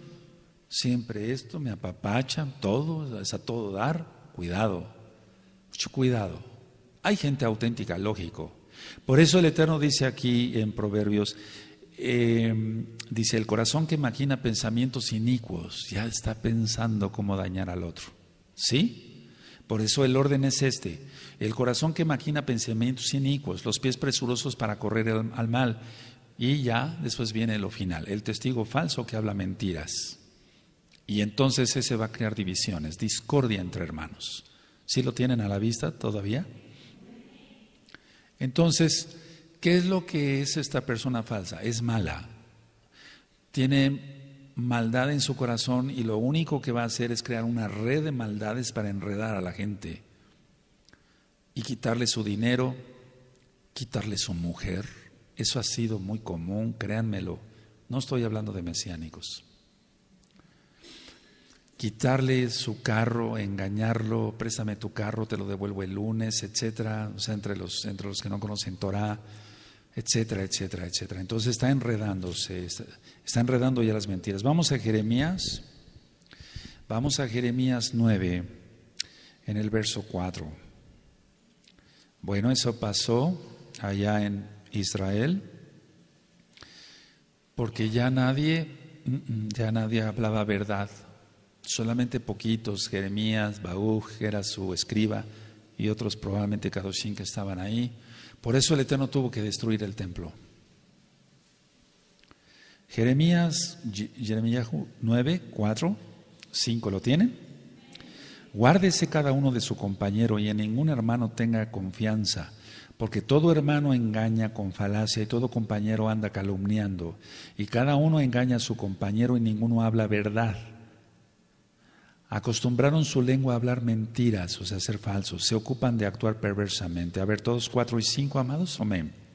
siempre esto, me apapacha, todo, es a todo dar, cuidado, mucho cuidado. Hay gente auténtica, lógico. Por eso el Eterno dice aquí en Proverbios, eh, dice, el corazón que maquina pensamientos inicuos ya está pensando cómo dañar al otro. ¿Sí? Por eso el orden es este. El corazón que maquina pensamientos inicuos, los pies presurosos para correr al, al mal. Y ya después viene lo final, el testigo falso que habla mentiras. Y entonces ese va a crear divisiones, discordia entre hermanos. ¿Sí lo tienen a la vista todavía? Entonces, ¿qué es lo que es esta persona falsa? Es mala. Tiene maldad en su corazón y lo único que va a hacer es crear una red de maldades para enredar a la gente y quitarle su dinero, quitarle su mujer. Eso ha sido muy común, créanmelo. No estoy hablando de mesiánicos. Quitarle su carro, engañarlo, préstame tu carro, te lo devuelvo el lunes, etcétera. O sea, entre los, entre los que no conocen Torah etcétera, etcétera, etcétera. Entonces está enredándose, está, enredando ya las mentiras. Vamos a Jeremías, vamos a Jeremías 9, en el verso 4. Bueno, eso pasó allá en Israel, porque ya nadie, mm, mm, ya nadie hablaba verdad, solamente poquitos, Jeremías, Baúj, era su escriba y otros probablemente Kadoshim que estaban ahí por eso el Eterno tuvo que destruir el templo. Jeremías, Jeremías 9, 4, 5, ¿lo tienen? Guárdese cada uno de su compañero y en ningún hermano tenga confianza, porque todo hermano engaña con falacia y todo compañero anda calumniando, y cada uno engaña a su compañero y ninguno habla verdad. Acostumbraron su lengua a hablar mentiras, o sea, a ser falsos. Se ocupan de actuar perversamente. A ver, todos cuatro y cinco, amados, amén.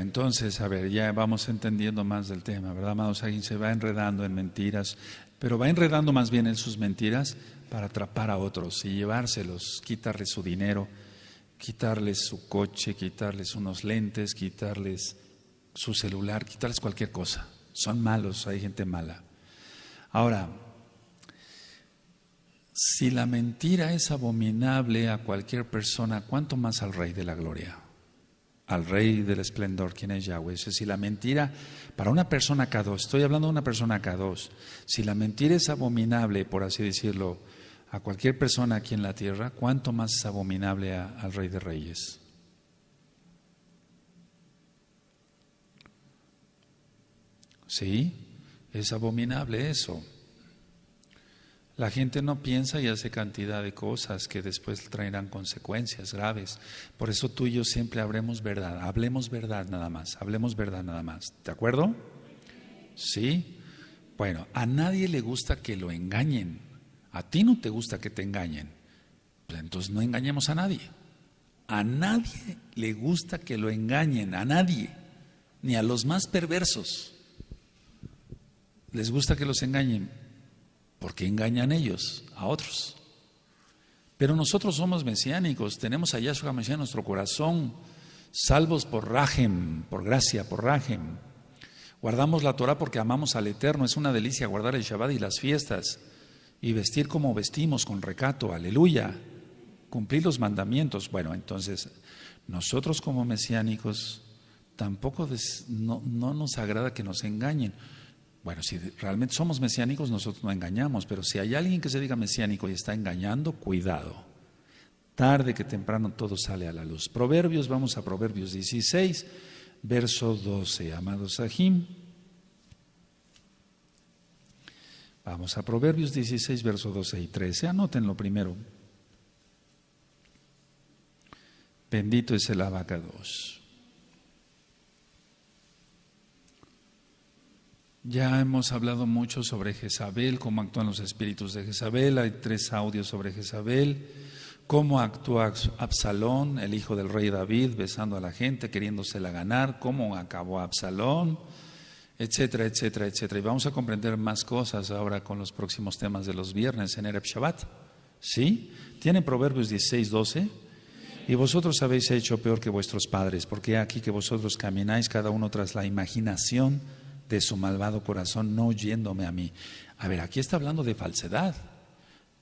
entonces, a ver, ya vamos entendiendo más del tema, ¿verdad, amados? Alguien se va enredando en mentiras, pero va enredando más bien en sus mentiras para atrapar a otros y llevárselos, quitarles su dinero, quitarles su coche, quitarles unos lentes, quitarles su celular, quitarles cualquier cosa. Son malos, hay gente mala. Ahora, si la mentira es abominable a cualquier persona, ¿cuánto más al Rey de la Gloria? al Rey del Esplendor, quien es Yahweh. Dice, si la mentira, para una persona K2, estoy hablando de una persona K2, si la mentira es abominable, por así decirlo, a cualquier persona aquí en la tierra, ¿cuánto más es abominable al Rey de Reyes? ¿Sí? Es abominable eso. La gente no piensa y hace cantidad de cosas que después traerán consecuencias graves. Por eso tú y yo siempre hablemos verdad, hablemos verdad nada más, hablemos verdad nada más. ¿De acuerdo? Sí. Bueno, a nadie le gusta que lo engañen. A ti no te gusta que te engañen. Pues entonces no engañemos a nadie. A nadie le gusta que lo engañen, a nadie, ni a los más perversos. Les gusta que los engañen qué engañan ellos a otros. Pero nosotros somos mesiánicos, tenemos a Yahshua Mesías en nuestro corazón, salvos por Rajem, por gracia, por Rajem. Guardamos la Torah porque amamos al Eterno, es una delicia guardar el Shabbat y las fiestas y vestir como vestimos con recato, aleluya, cumplir los mandamientos. Bueno, entonces nosotros como mesiánicos tampoco no nos agrada que nos engañen. Bueno, si realmente somos mesiánicos, nosotros no engañamos, pero si hay alguien que se diga mesiánico y está engañando, cuidado. Tarde que temprano todo sale a la luz. Proverbios, vamos a Proverbios 16, verso 12, amados ajim. Vamos a Proverbios 16, verso 12 y 13. Anótenlo primero. Bendito es el abacados. Ya hemos hablado mucho sobre Jezabel, cómo actúan los espíritus de Jezabel, hay tres audios sobre Jezabel, cómo actúa Absalón, el hijo del rey David, besando a la gente, queriéndosela ganar, cómo acabó Absalón, etcétera, etcétera, etcétera. Y vamos a comprender más cosas ahora con los próximos temas de los viernes en Ereb Shabbat. ¿Sí? ¿Tienen Proverbios 16, 12? Y vosotros habéis hecho peor que vuestros padres, porque aquí que vosotros camináis cada uno tras la imaginación de su malvado corazón, no oyéndome a mí. A ver, aquí está hablando de falsedad.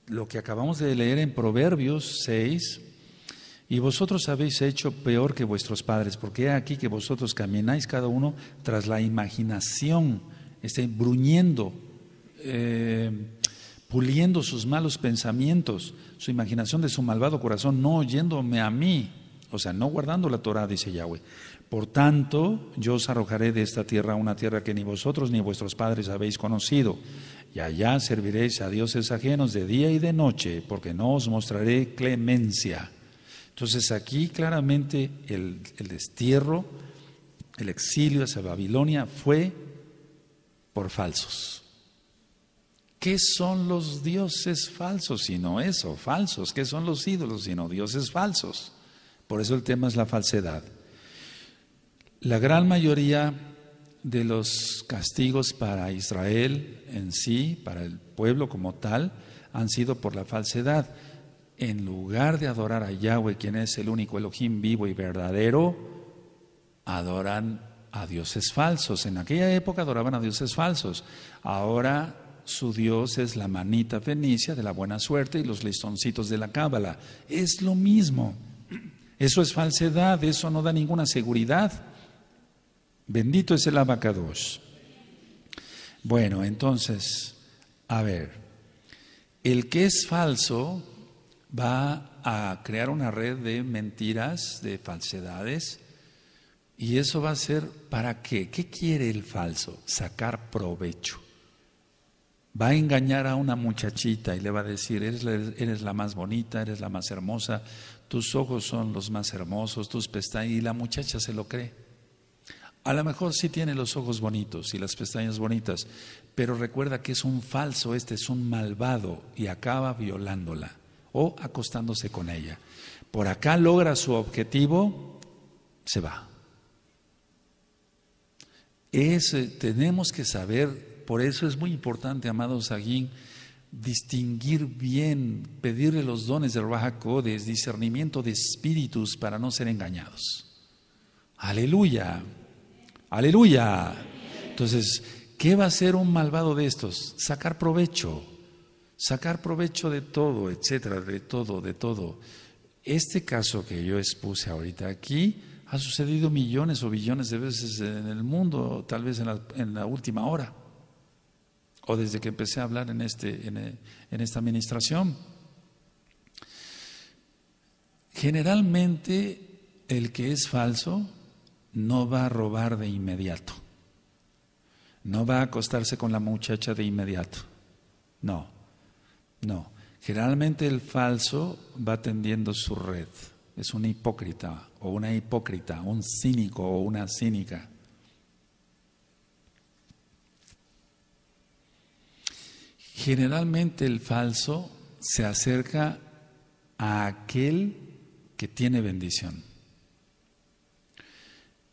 Lo que acabamos de leer en Proverbios 6, y vosotros habéis hecho peor que vuestros padres, porque he aquí que vosotros camináis cada uno tras la imaginación, este, bruñendo, eh, puliendo sus malos pensamientos, su imaginación de su malvado corazón, no oyéndome a mí, o sea, no guardando la torá dice Yahweh. Por tanto, yo os arrojaré de esta tierra una tierra que ni vosotros ni vuestros padres habéis conocido, y allá serviréis a dioses ajenos de día y de noche, porque no os mostraré clemencia. Entonces aquí claramente el, el destierro, el exilio hacia Babilonia fue por falsos. ¿Qué son los dioses falsos sino eso? Falsos. ¿Qué son los ídolos sino dioses falsos? Por eso el tema es la falsedad. La gran mayoría de los castigos para Israel en sí, para el pueblo como tal, han sido por la falsedad. En lugar de adorar a Yahweh, quien es el único Elohim vivo y verdadero, adoran a dioses falsos. En aquella época adoraban a dioses falsos. Ahora su Dios es la manita fenicia de la buena suerte y los listoncitos de la cábala. Es lo mismo. Eso es falsedad, eso no da ninguna seguridad. Bendito es el abacados. Bueno, entonces, a ver, el que es falso va a crear una red de mentiras, de falsedades, y eso va a ser para qué. ¿Qué quiere el falso? Sacar provecho. Va a engañar a una muchachita y le va a decir, eres la, eres la más bonita, eres la más hermosa, tus ojos son los más hermosos, tus pestañas, y la muchacha se lo cree. A lo mejor sí tiene los ojos bonitos y las pestañas bonitas, pero recuerda que es un falso, este es un malvado y acaba violándola o acostándose con ella. Por acá logra su objetivo, se va. Eh, tenemos que saber, por eso es muy importante, Amado Saguín, distinguir bien, pedirle los dones del Raja discernimiento de espíritus para no ser engañados. Aleluya. Aleluya. Entonces, ¿qué va a hacer un malvado de estos? Sacar provecho, sacar provecho de todo, etcétera, de todo, de todo. Este caso que yo expuse ahorita aquí ha sucedido millones o billones de veces en el mundo, tal vez en la, última hora, o desde que empecé a hablar en, este, en esta administración. Generalmente el que es falso no va a robar de inmediato. No va a acostarse con la muchacha de inmediato. No, no. Generalmente el falso va tendiendo su red. Es una hipócrita o una hipócrita, un cínico o una cínica. Generalmente el falso se acerca a aquel que tiene bendición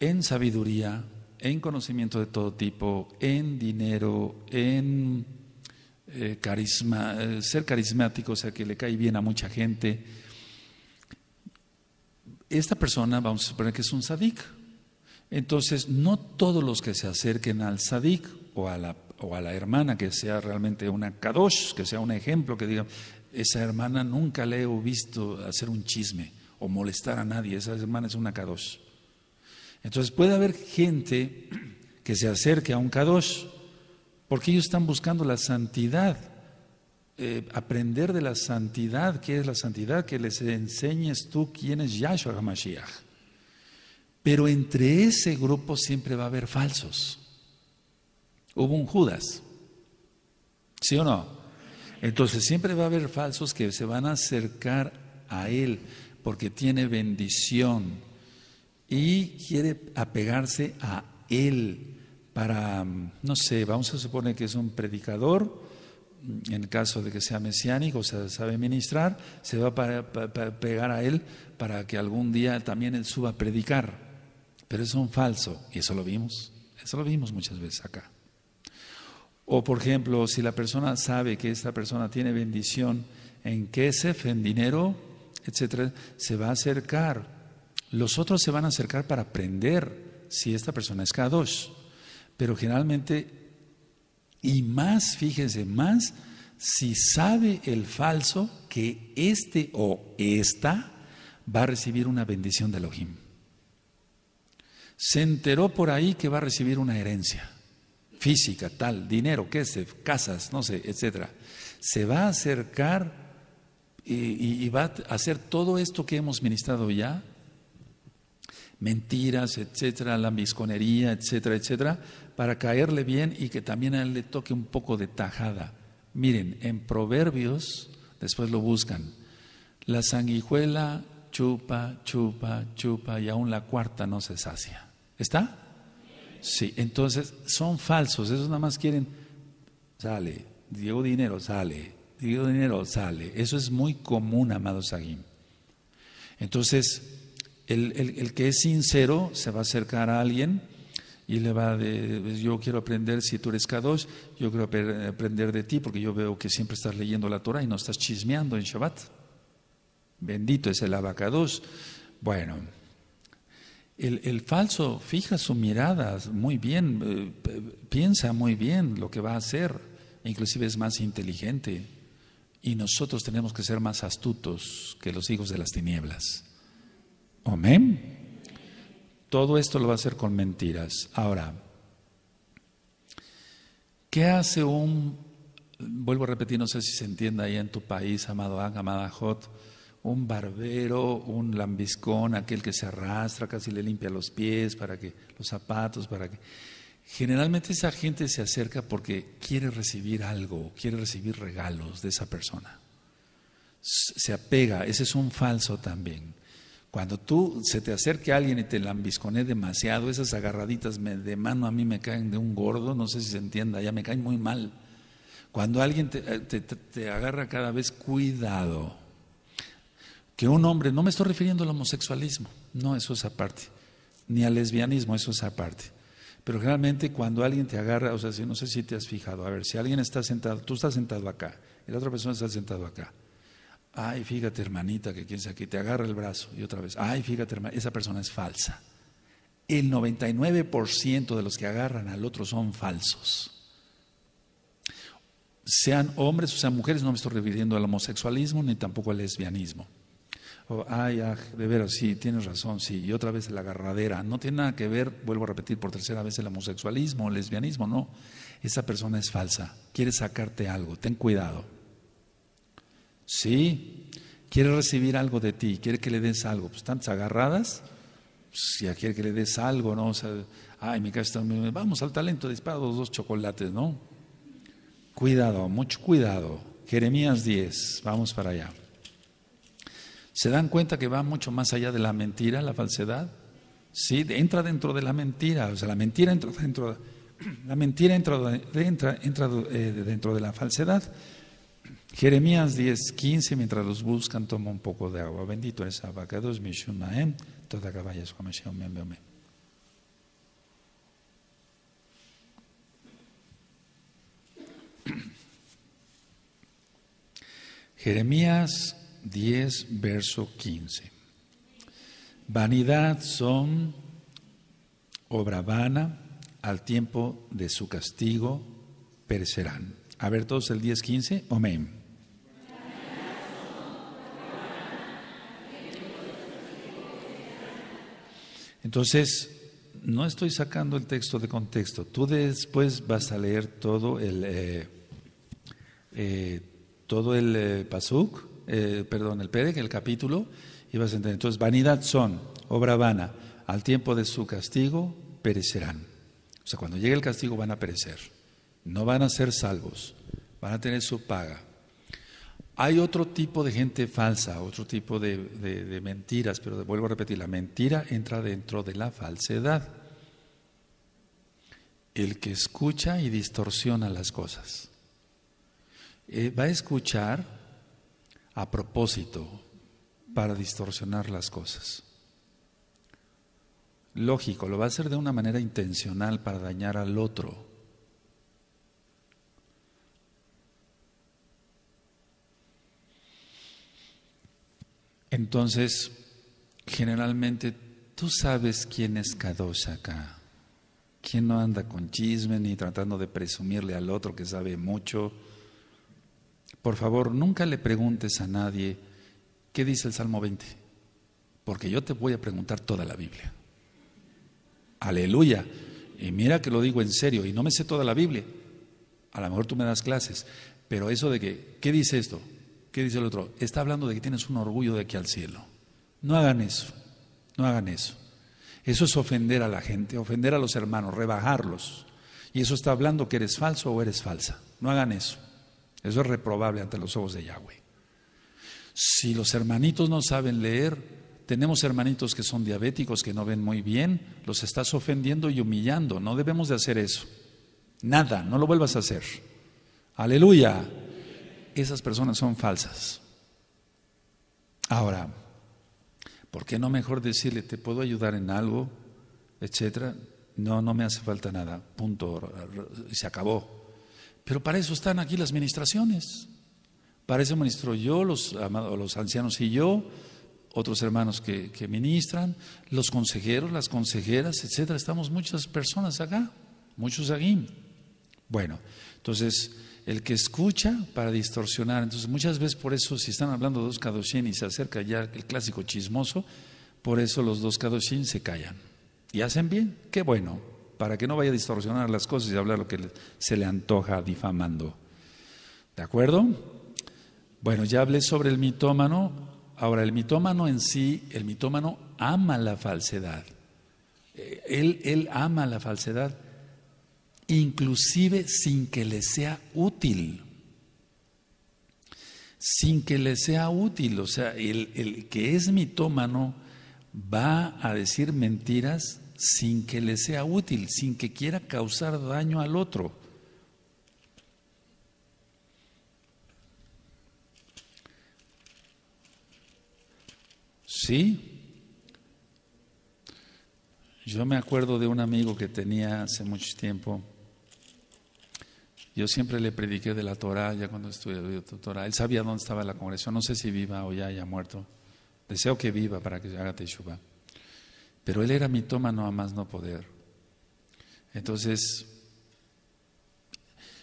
en sabiduría, en conocimiento de todo tipo, en dinero, en eh, carisma, eh, ser carismático, o sea, que le cae bien a mucha gente. Esta persona, vamos a suponer que es un sadik. Entonces, no todos los que se acerquen al sadik o a la, o a la hermana que sea realmente una kadosh, que sea un ejemplo, que diga, esa hermana nunca le he visto hacer un chisme o molestar a nadie, esa hermana es una kadosh. Entonces puede haber gente que se acerque a un Kadosh, porque ellos están buscando la santidad, eh, aprender de la santidad, ¿qué es la santidad? Que les enseñes tú quién es Yahshua HaMashiach. Pero entre ese grupo siempre va a haber falsos. Hubo un Judas, ¿sí o no? Entonces siempre va a haber falsos que se van a acercar a él porque tiene bendición, y quiere apegarse a él para, mm, no sé, vamos a suponer que es un predicador, mm, en caso de que sea mesiánico, o sea, sabe ministrar, se va a pegar a él para que algún día también él suba a predicar. Pero es un falso, y eso lo vimos, eso lo vimos muchas veces acá. O por ejemplo, si la persona sabe que esta persona tiene bendición en Kesef, en dinero, etcétera, se va a acercar los otros se van a acercar para aprender si esta persona es K2, Pero generalmente, y más, fíjense, más si sabe el falso que este o esta va a recibir una bendición de Elohim. Se enteró por ahí que va a recibir una herencia física, tal, dinero, qué sé, casas, no sé, etcétera. Se va a acercar eh, y va a hacer todo esto que hemos ministrado ya mentiras, etcétera, la misconería, etcétera, etcétera, para caerle bien y que también a él le toque un poco de tajada. Miren, en Proverbios, después lo buscan, la sanguijuela chupa, chupa, chupa y aún la cuarta no se sacia. ¿Está? Sí, entonces son falsos, esos nada más quieren, sale, Diego dinero, sale, digo dinero, sale. Eso es muy común, amados sagim. Entonces, el, que es sincero se va a acercar a alguien y le va a decir, pues, yo quiero aprender si tú eres Kadosh, yo quiero aprender de ti porque yo veo que siempre estás leyendo la Torah y no estás chismeando en Shabbat. Bendito es el abacados. Bueno, el, el, falso fija su mirada muy bien, eh, piensa muy bien lo que va a hacer, inclusive es más inteligente. Y nosotros tenemos que ser más astutos que los hijos de las tinieblas. Amén. Todo esto lo va a hacer con mentiras. Ahora, ¿qué hace un, vuelvo a repetir, no sé si se entiende ahí en tu país, amado Ángel, amada Jot, un barbero, un lambiscón, aquel que se arrastra, casi le limpia los pies, para que los zapatos, para que generalmente esa gente se acerca porque quiere recibir algo, quiere recibir regalos de esa persona. Se apega, ese es un falso también. Cuando tú se te acerque a alguien y te lambiscone demasiado, esas agarraditas de mano a mí me caen de un gordo, no sé si se entienda, ya me caen muy mal. Cuando alguien eh, te, agarra cada vez, cuidado. Que un hombre, no me estoy refiriendo al homosexualismo, no, eso es aparte, ni al lesbianismo, eso es aparte. Pero generalmente cuando alguien te agarra, o sea, si, no sé si te has fijado, a ver, si alguien está sentado, tú estás sentado acá, y la otra persona está sentado acá, Ay, fíjate, hermanita, que quién aquí? te agarra el brazo y otra vez. Ay, fíjate, hermanita, esa persona es falsa. El 99% de los que agarran al otro son falsos. Sean hombres o sean mujeres, no me estoy refiriendo al homosexualismo ni tampoco al lesbianismo. ay, de veras, sí, tienes razón, sí. Y otra vez la agarradera. No tiene nada que ver, vuelvo a repetir por tercera vez, el homosexualismo, el lesbianismo, no. Esa persona es falsa. Quiere sacarte algo. Ten cuidado. Sí, quiere recibir algo de ti, quiere que le des algo. Pues tantas agarradas, pues, si quiere que le des algo, ¿no? O sea, ay, mi casa Vamos al talento, dispara dos chocolates, ¿no? Cuidado, mucho cuidado. Jeremías 10, vamos para allá. ¿Se dan cuenta que va mucho más allá de la mentira, la falsedad? Sí, entra dentro de la mentira, o sea, la mentira entra dentro, la mentira entra, eh, dentro de la falsedad. Jeremías 10, 15, mientras los buscan, toma un poco de agua. Bendito es Abacados, Mishunaem, toda caballa Jeremías 10, verso 15. Vanidad son obra vana, al tiempo de su castigo perecerán. A ver todos el 10, 15, Amén. Entonces, no estoy sacando el texto de contexto. Tú después vas a leer todo el eh, eh, todo el eh, eh perdón, el pérez, el capítulo, y vas a entender. Entonces, vanidad son, obra vana. Al tiempo de su castigo perecerán. O sea, cuando llegue el castigo van a perecer no van a ser salvos, van a tener su paga. Hay otro tipo de gente falsa, otro tipo de, mentiras, pero vuelvo a repetir, la mentira entra dentro de la falsedad. El que escucha y distorsiona las cosas. Eh, va a escuchar a propósito para distorsionar las cosas. Lógico, lo va a hacer de una manera intencional para dañar al otro Entonces, generalmente tú sabes quién es Kadosh acá. ¿Quién no anda con chisme ni tratando de presumirle al otro que sabe mucho? Por favor, nunca le preguntes a nadie qué dice el Salmo 20, porque yo te voy a preguntar toda la Biblia. Aleluya. Y mira que lo digo en serio, y no me sé toda la Biblia. A lo mejor tú me das clases, pero eso de que, ¿qué dice esto? ¿Qué dice el otro? Está hablando de que tienes un orgullo de aquí al cielo. No hagan eso, no hagan eso. Eso es ofender a la gente, ofender a los hermanos, rebajarlos. Y eso está hablando que eres falso o eres falsa. No hagan eso. Eso es reprobable ante los ojos de Yahweh. Si los hermanitos no saben leer, tenemos hermanitos que son diabéticos, que no ven muy bien, los estás ofendiendo y humillando. No debemos de hacer eso. Nada, no lo vuelvas a hacer. Aleluya esas personas son falsas. Ahora, ¿por qué no mejor decirle, te puedo ayudar en algo, etcétera? No, no me hace falta nada, punto, se acabó. Pero para eso están aquí las ministraciones. Para eso ministro yo, los, los ancianos y yo, otros hermanos que, que ministran, los consejeros, las consejeras, etcétera. Estamos muchas personas acá, muchos aquí. Bueno, entonces el que escucha para distorsionar. Entonces, muchas veces por eso, si están hablando dos Kadoshin y se acerca ya el clásico chismoso, por eso los dos Kadoshin se callan. Y hacen bien, qué bueno, para que no vaya a distorsionar las cosas y hablar lo que se le antoja difamando. ¿De acuerdo? Bueno, ya hablé sobre el mitómano. Ahora, el mitómano en sí, el mitómano ama la falsedad. Eh, él, él ama la falsedad inclusive sin que le sea útil. Sin que le sea útil, o sea, el, que es mitómano va a decir mentiras sin que le sea útil, sin que quiera causar daño al otro. ¿Sí? Yo me acuerdo de un amigo que tenía hace mucho tiempo, yo siempre le prediqué de la Torah, ya cuando estudié Torah. Él sabía dónde estaba la congregación, no sé si viva o ya haya muerto. Deseo que viva para que haga Teshuvah. Pero él era mi no a más no poder. Entonces,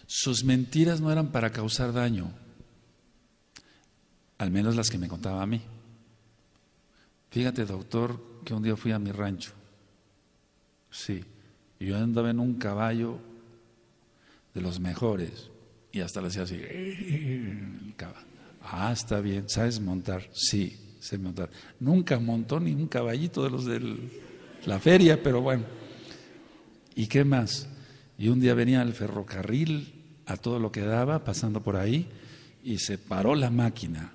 sus mentiras no eran para causar daño, al menos las que me contaba a mí. Fíjate, doctor, que un día fui a mi rancho. Sí, yo andaba en un caballo de los mejores. Y hasta le hacía así, eh, Ah, está bien, ¿sabes montar? Sí, sé montar. Nunca montó ni un caballito de los de la feria, pero bueno. ¿Y qué más? Y un día venía el ferrocarril a todo lo que daba, pasando por ahí, y se paró la máquina.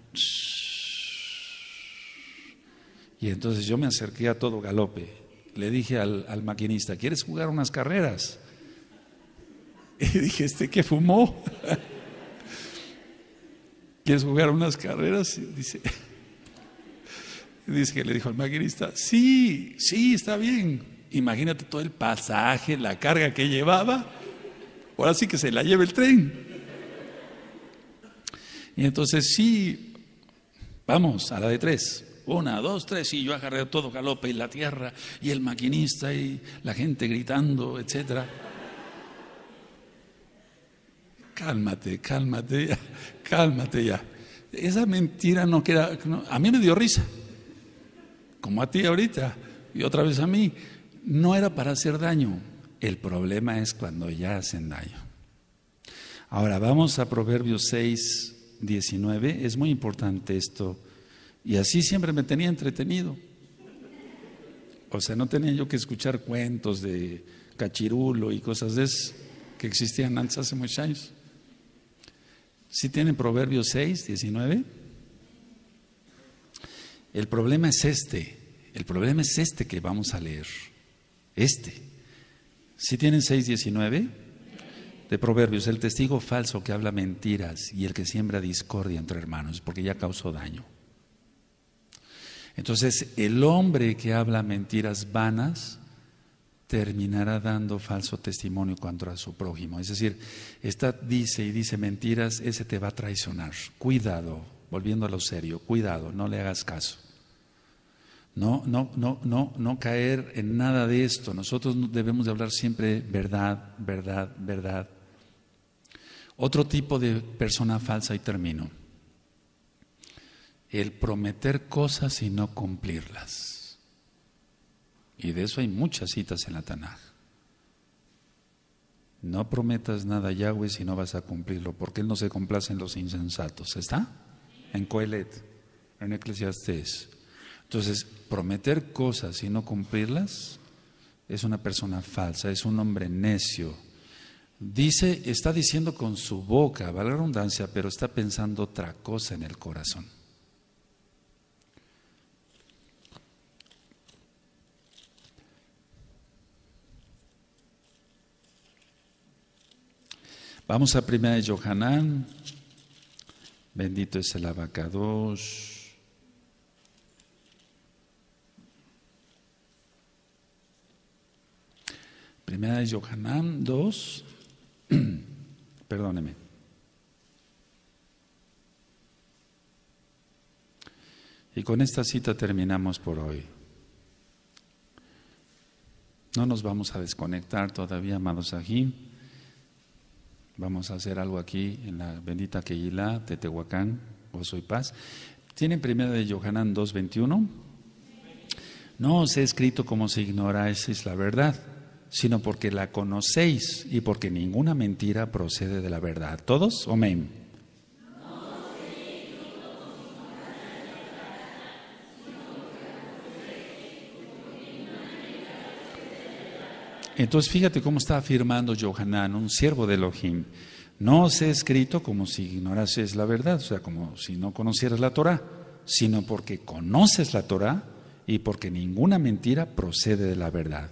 Y entonces yo me acerqué a todo galope. Le dije al maquinista, ¿quieres jugar unas carreras? Y dije, ¿este que fumó? ¿Quieres jugar unas carreras? dice, dice que le dijo al maquinista, sí, sí, está bien. Imagínate todo el pasaje, la carga que llevaba. Ahora sí que se la lleva el tren. Y entonces sí, vamos a la de tres. Una, dos, tres, y yo agarré todo galope y la tierra, y el maquinista, y la gente gritando, etcétera cálmate, cálmate ya, cálmate ya. Esa mentira no queda, a mí me dio risa, como a ti ahorita y otra vez a mí. No era para hacer daño, el problema es cuando ya hacen daño. Ahora vamos a Proverbios 6, 19, es muy importante esto, y así siempre me tenía entretenido. O sea, no tenía yo que escuchar cuentos de cachirulo y cosas de eso que existían antes hace muchos años. Si tienen Proverbios 6, 19? El problema es este. El problema es este que vamos a leer. Este. Si tienen 6, 19? de Proverbios, el testigo falso que habla mentiras y el que siembra discordia entre hermanos, porque ya causó daño. Entonces, el hombre que habla mentiras vanas terminará dando falso testimonio contra su prójimo. Es decir, esta dice y dice mentiras, ese te va a traicionar. Cuidado, volviendo a lo serio, cuidado, no le hagas caso. No, no, no, no, no caer en nada de esto. Nosotros debemos de hablar siempre verdad, verdad, verdad. Otro tipo de persona falsa y termino. El prometer cosas y no cumplirlas. Y de eso hay muchas citas en la Tanaj. No prometas nada a Yahweh si no vas a cumplirlo, porque Él no se complace en los insensatos. ¿Está? En Coelet, en Eclesiastes. Entonces, prometer cosas y no cumplirlas es una persona falsa, es un hombre necio. Dice, está diciendo con su boca, va la redundancia, pero está pensando otra cosa en el corazón. Vamos a primera de Johanán. Bendito es el abacados. Primera de Johanán 2. Perdóneme. Y con esta cita terminamos por hoy. No nos vamos a desconectar todavía, amados aquí. Vamos a hacer algo aquí en la bendita Keila, de Tehuacán, o y Paz. ¿Tienen primera de Yohanan 2.21? No os he escrito como si ignoráis la verdad, sino porque la conocéis y porque ninguna mentira procede de la verdad. ¿Todos? Amén. Entonces fíjate cómo está afirmando Johanan, un siervo de Elohim. No se ha escrito como si ignorases la verdad, o sea, como si no conocieras la Torah, sino porque conoces la Torah y porque ninguna mentira procede de la verdad.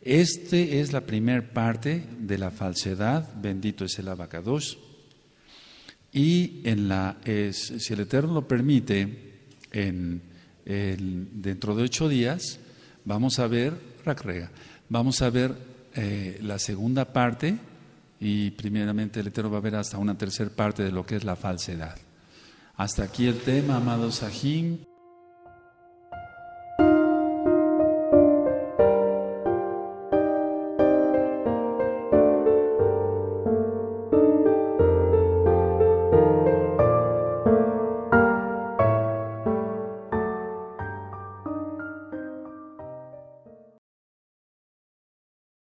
Esta es la primera parte de la falsedad, bendito es el abacados. Y en la, si el Eterno lo permite, dentro de ocho días vamos a ver, Rakrea. Vamos a ver eh, la segunda parte y primeramente el Eterno va a ver hasta una tercera parte de lo que es la falsedad. Hasta aquí el tema, amados Sahim.